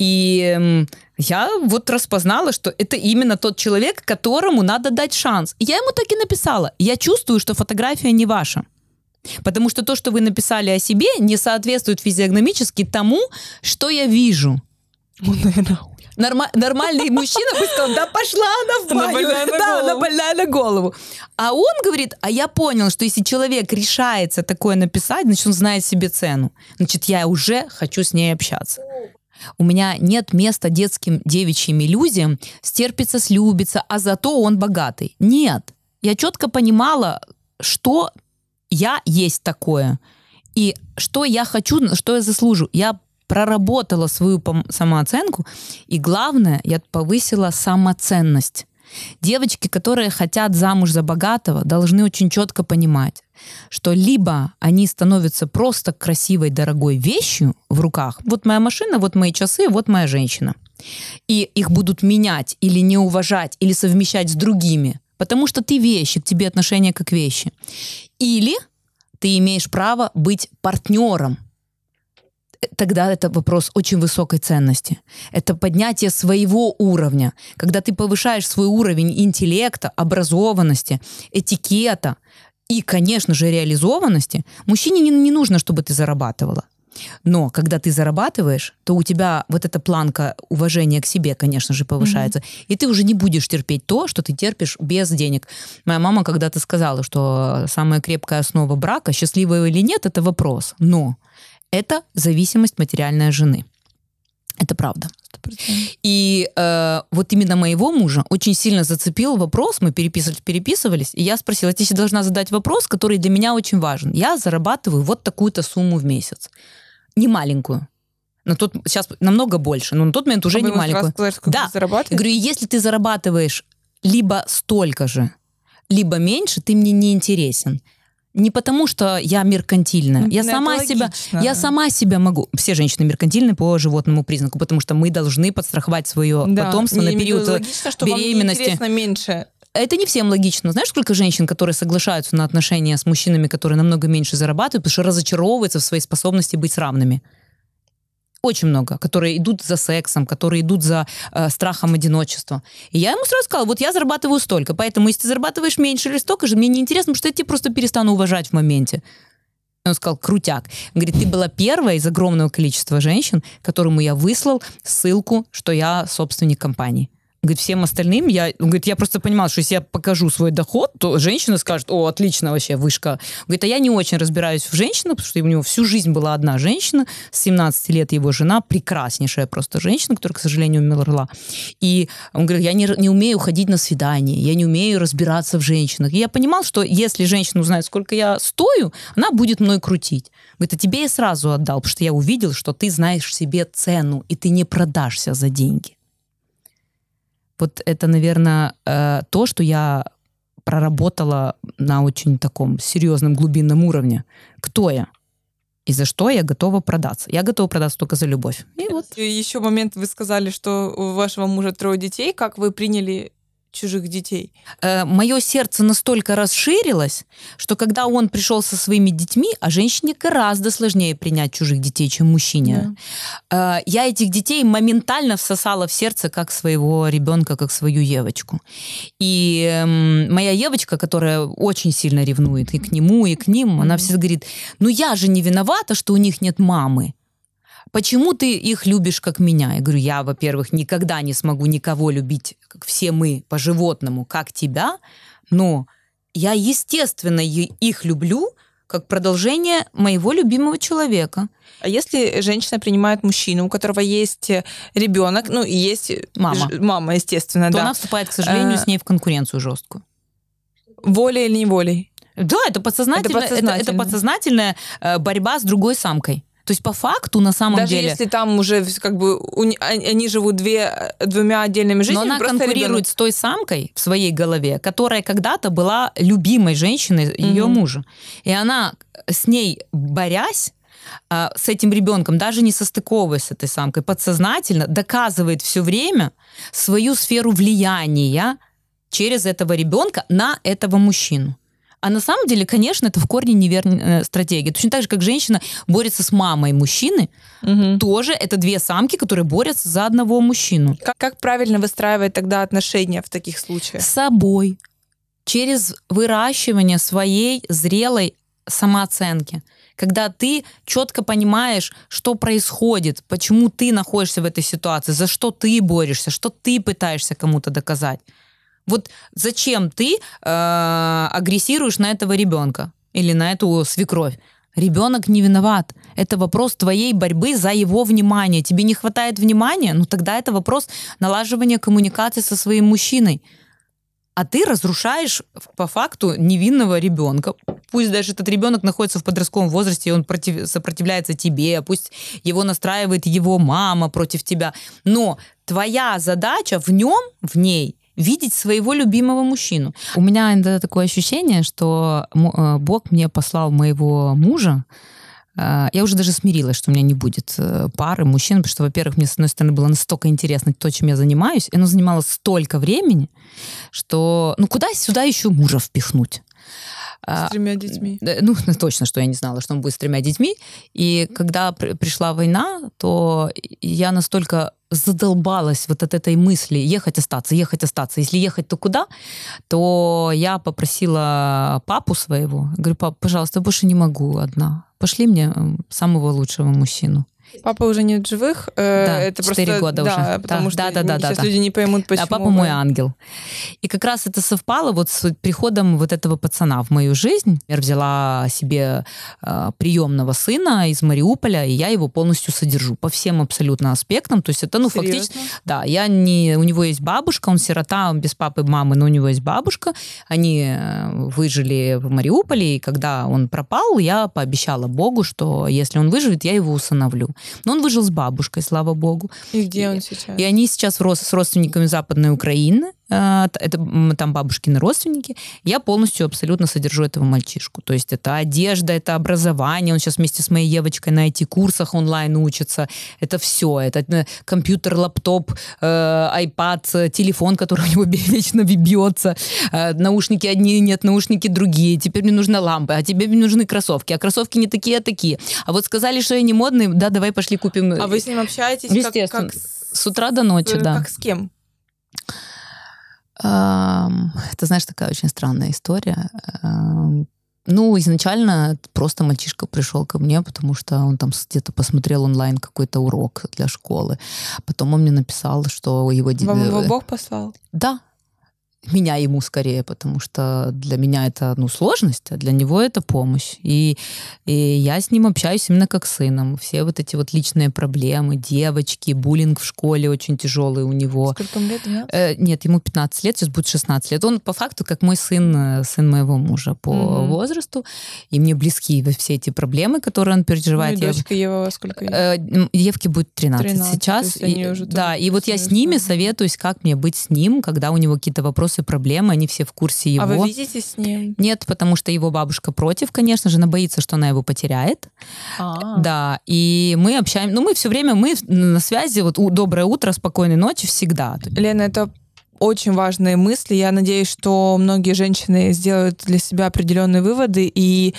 И эм, я вот распознала, что это именно тот человек, которому надо дать шанс. Я ему так и написала. Я чувствую, что фотография не ваша. Потому что то, что вы написали о себе, не соответствует физиогномически тому, что я вижу. Он, наверное, норма- нормальный мужчина бы сказал, да пошла она в баню, она да, голову. она больная на голову. А он говорит, а я понял, что если человек решается такое написать, значит, он знает себе цену. Значит, я уже хочу с ней общаться. У меня нет места детским девичьим иллюзиям, стерпится, слюбится, а зато он богатый. Нет. Я четко понимала, что я есть такое. И что я хочу, что я заслужу. Я проработала свою самооценку, и главное, я повысила самоценность. Девочки, которые хотят замуж за богатого, должны очень четко понимать, что либо они становятся просто красивой, дорогой вещью в руках, вот моя машина, вот мои часы, вот моя женщина, и их будут менять или не уважать, или совмещать с другими, потому что ты вещи, к тебе отношение как вещи. Или ты имеешь право быть партнером тогда это вопрос очень высокой ценности. Это поднятие своего уровня. Когда ты повышаешь свой уровень интеллекта, образованности, этикета и, конечно же, реализованности, мужчине не, не нужно, чтобы ты зарабатывала. Но когда ты зарабатываешь, то у тебя вот эта планка уважения к себе, конечно же, повышается. Mm-hmm. И ты уже не будешь терпеть то, что ты терпишь без денег. Моя мама когда-то сказала, что самая крепкая основа брака, счастливая или нет, это вопрос. Но это зависимость материальная жены. Это правда. 100%. И э, вот именно моего мужа очень сильно зацепил вопрос, мы переписывались, переписывались, и я спросила, ты сейчас должна задать вопрос, который для меня очень важен. Я зарабатываю вот такую-то сумму в месяц. Не маленькую, на тот сейчас намного больше, но на тот момент уже а не маленькую. Сказать, да. Ты Я говорю, если ты зарабатываешь либо столько же, либо меньше, ты мне не интересен не потому, что я меркантильная, ну, Я, да, сама, себя, я сама себя могу... Все женщины меркантильны по животному признаку, потому что мы должны подстраховать свое да, потомство на период логично, что беременности. Вам меньше. Это не всем логично. Знаешь, сколько женщин, которые соглашаются на отношения с мужчинами, которые намного меньше зарабатывают, потому что разочаровываются в своей способности быть с равными? очень много, которые идут за сексом, которые идут за э, страхом одиночества. И я ему сразу сказала, вот я зарабатываю столько, поэтому если ты зарабатываешь меньше или столько же, мне неинтересно, потому что я тебя просто перестану уважать в моменте. И он сказал, крутяк. Он говорит, ты была первая из огромного количества женщин, которому я выслал ссылку, что я собственник компании. Говорит, всем остальным я... говорит, я просто понимал, что если я покажу свой доход, то женщина скажет, о, отлично вообще, вышка. Говорит, а я не очень разбираюсь в женщинах, потому что у него всю жизнь была одна женщина, с 17 лет его жена, прекраснейшая просто женщина, которая, к сожалению, умерла. И он говорит, я не, не умею ходить на свидание, я не умею разбираться в женщинах. И я понимал, что если женщина узнает, сколько я стою, она будет мной крутить. Говорит, а тебе я сразу отдал, потому что я увидел, что ты знаешь себе цену, и ты не продашься за деньги. Вот это, наверное, э, то, что я проработала на очень таком серьезном глубинном уровне. Кто я? и за что я готова продаться. Я готова продаться только за любовь. И вот. Э, Еще момент, вы сказали, что у вашего мужа трое детей. Как вы приняли чужих детей. Э, Мое сердце настолько расширилось, что когда он пришел со своими детьми, а женщине гораздо сложнее принять чужих детей, чем мужчине, да. Э, я этих детей моментально всосала в сердце как своего ребенка, как свою девочку. И эм, моя девочка, которая очень сильно ревнует и к нему, и к ним, она всегда говорит, ну я же не виновата, что у них нет мамы почему ты их любишь, как меня? Я говорю, я, во-первых, никогда не смогу никого любить, как все мы, по-животному, как тебя, но я, естественно, их люблю, как продолжение моего любимого человека. А если женщина принимает мужчину, у которого есть э, ребенок, ну и есть э, мама, ж- мама естественно, то да. она вступает, к сожалению, а... с ней в конкуренцию жесткую. Волей или неволей? Да, это подсознательно, это подсознательная это, это подсознательная борьба с другой самкой. То есть по факту на самом Даже деле... Даже если там уже как бы у, а, они живут две, э, двумя отдельными жизнями... Но она конкурирует ребенок. с той самкой в своей голове, которая когда-то была любимой женщиной mm-hmm. ее мужа. И она э, с ней борясь, а, с этим ребенком, даже не состыковываясь с этой самкой, подсознательно доказывает все время свою сферу влияния через этого ребенка на этого мужчину. А на самом деле, конечно, это в корне неверная э, стратегия. Точно так же, как женщина борется с мамой мужчины, угу. тоже это две самки, которые борются за одного мужчину. Как, как правильно выстраивать тогда отношения в таких случаях? С собой. Через выращивание своей зрелой самооценки когда ты четко понимаешь, что происходит, почему ты находишься в этой ситуации, за что ты борешься, что ты пытаешься кому-то доказать. Вот зачем ты э, агрессируешь на этого ребенка или на эту свекровь? Ребенок не виноват. Это вопрос твоей борьбы за его внимание. Тебе не хватает внимания? Ну тогда это вопрос налаживания коммуникации со своим мужчиной. А ты разрушаешь по факту невинного ребенка. Пусть даже этот ребенок находится в подростковом возрасте, и он против, сопротивляется тебе, пусть его настраивает его мама против тебя. Но твоя задача в нем, в ней – видеть своего любимого мужчину. У меня иногда такое ощущение, что э, Бог мне послал моего мужа, э, я уже даже смирилась, что у меня не будет э, пары мужчин, потому что, во-первых, мне, с одной стороны, было настолько интересно то, чем я занимаюсь, и оно занимало столько времени, что ну куда сюда еще мужа впихнуть? С тремя детьми. Ну, ну, точно, что я не знала, что он будет с тремя детьми. И когда пришла война, то я настолько задолбалась вот от этой мысли ехать остаться, ехать остаться. Если ехать, то куда? То я попросила папу своего, говорю, пап, пожалуйста, больше не могу одна. Пошли мне самого лучшего мужчину. Папа уже нет живых. Э, да, это 4 просто, года да, уже. Потому да, что да, да, да, сейчас да, люди не поймут, почему. А папа мой ангел. И как раз это совпало вот с приходом вот этого пацана в мою жизнь. Я взяла себе э, приемного сына из Мариуполя, и я его полностью содержу по всем абсолютно аспектам. То есть это, ну, Серьезно? фактически... Да, я не... У него есть бабушка, он сирота, он без папы и мамы, но у него есть бабушка. Они э, выжили в Мариуполе, и когда он пропал, я пообещала Богу, что если он выживет, я его усыновлю. Но он выжил с бабушкой, слава богу. И где он сейчас? И они сейчас с родственниками Западной Украины. А, это там бабушкины родственники, я полностью абсолютно содержу этого мальчишку. То есть это одежда, это образование, он сейчас вместе с моей девочкой на IT-курсах онлайн учится, это все, это э, компьютер, лаптоп, iPad, э, э, телефон, который у него вечно бьется, наушники одни, нет, наушники другие, теперь мне нужна лампа, а тебе мне нужны кроссовки, а кроссовки не такие, а такие. А вот сказали, что я не модный, да, давай пошли купим. А вы с ним общаетесь? Естественно. Как, как с... с утра до ночи, как да. Как с кем? Это, знаешь, такая очень странная история. Ну, изначально просто мальчишка пришел ко мне, потому что он там где-то посмотрел онлайн какой-то урок для школы. Потом он мне написал, что его... Вам его э, Бог послал? Да, меня ему скорее, потому что для меня это ну, сложность, а для него это помощь. И, и я с ним общаюсь именно как с сыном. Все вот эти вот личные проблемы, девочки, буллинг в школе очень тяжелый у него. Сколько ему лет? Э, нет, ему 15 лет, сейчас будет 16 лет. Он по факту как мой сын, э, сын моего мужа по mm возрасту. И мне близки все эти проблемы, которые он переживает. Ну, и дочка Ева сколько э, ей? Э, Евке будет 13, 13 сейчас. И, да, и вот я с ними советуюсь, как мне быть с ним, когда у него какие-то вопросы вопросы, проблемы, они все в курсе его. А вы видите с ним? Нет, потому что его бабушка против, конечно же, она боится, что она его потеряет. А-а-а. Да, и мы общаемся, ну мы все время, мы на связи, вот у, доброе утро, спокойной ночи всегда. Лена, это очень важные мысли. Я надеюсь, что многие женщины сделают для себя определенные выводы и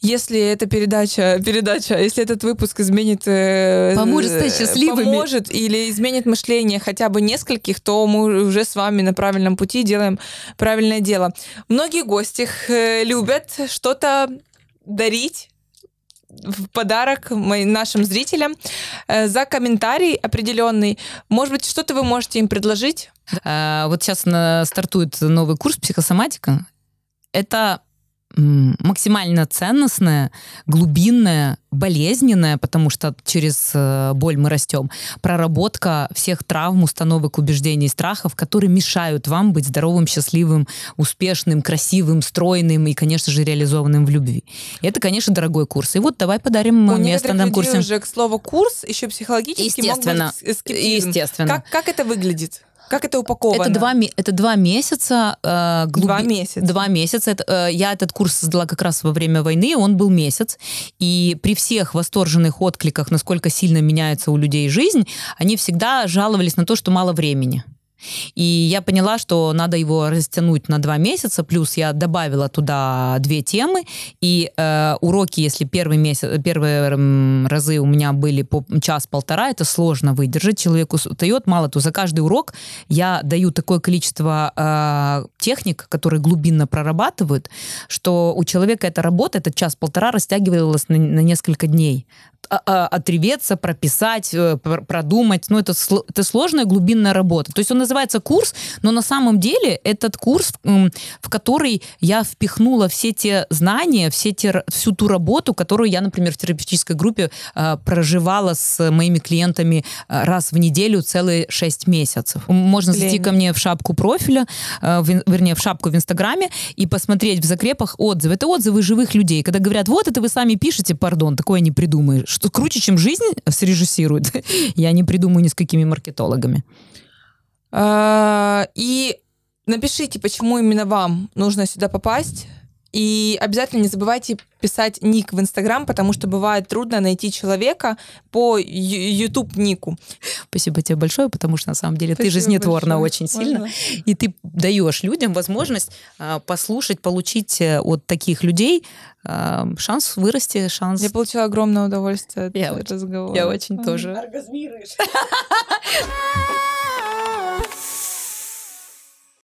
если эта передача, передача, если этот выпуск изменит... Э, поможет стать э, счастливыми. Поможет или изменит мышление хотя бы нескольких, то мы уже с вами на правильном пути делаем правильное дело. Многие гости э, любят что-то дарить, в подарок моим, нашим зрителям за комментарий определенный. Может быть, что-то вы можете им предложить? А, вот сейчас на, стартует новый курс «Психосоматика». Это максимально ценностная, глубинная, болезненная, потому что через э, боль мы растем, проработка всех травм, установок, убеждений, страхов, которые мешают вам быть здоровым, счастливым, успешным, красивым, стройным и, конечно же, реализованным в любви. И это, конечно, дорогой курс. И вот давай подарим У место на курсе. уже, к слову, курс еще психологически естественно, мог быть Естественно. Как, как это выглядит? Как это упаковано? Это два, это два месяца. Э, глуби... Два месяца. Два месяца. Это, э, я этот курс создала как раз во время войны, он был месяц. И при всех восторженных откликах, насколько сильно меняется у людей жизнь, они всегда жаловались на то, что мало времени. И я поняла, что надо его растянуть на два месяца, плюс я добавила туда две темы, и э, уроки, если первый месяц, первые разы у меня были по час-полтора, это сложно выдержать, человеку устает, мало то, за каждый урок я даю такое количество э, техник, которые глубинно прорабатывают, что у человека эта работа, этот час-полтора растягивалась на, на несколько дней. А, а, отреветься, прописать, э, продумать, ну это, это сложная глубинная работа. То есть он называется курс, но на самом деле этот курс, в который я впихнула все те знания, все те, всю ту работу, которую я, например, в терапевтической группе а, проживала с моими клиентами а, раз в неделю целые 6 месяцев. Можно Лень. зайти ко мне в шапку профиля, а, вернее, в шапку в Инстаграме и посмотреть в закрепах отзывы. Это отзывы живых людей, когда говорят, вот это вы сами пишете, пардон, такое не придумаешь. Что круче, чем жизнь э, срежиссирует, я не придумаю ни с какими маркетологами. А, и напишите, почему именно вам нужно сюда попасть. И обязательно не забывайте писать ник в Инстаграм, потому что бывает трудно найти человека по YouTube нику. Спасибо тебе большое, потому что на самом деле Спасибо ты жизнетворна большое. очень Можно? сильно. И ты даешь людям возможность а, послушать, получить э, от таких людей а, шанс вырасти, шанс... Я получила огромное удовольствие от я этого очень, разговора. Я очень тоже. Оргазмируешь.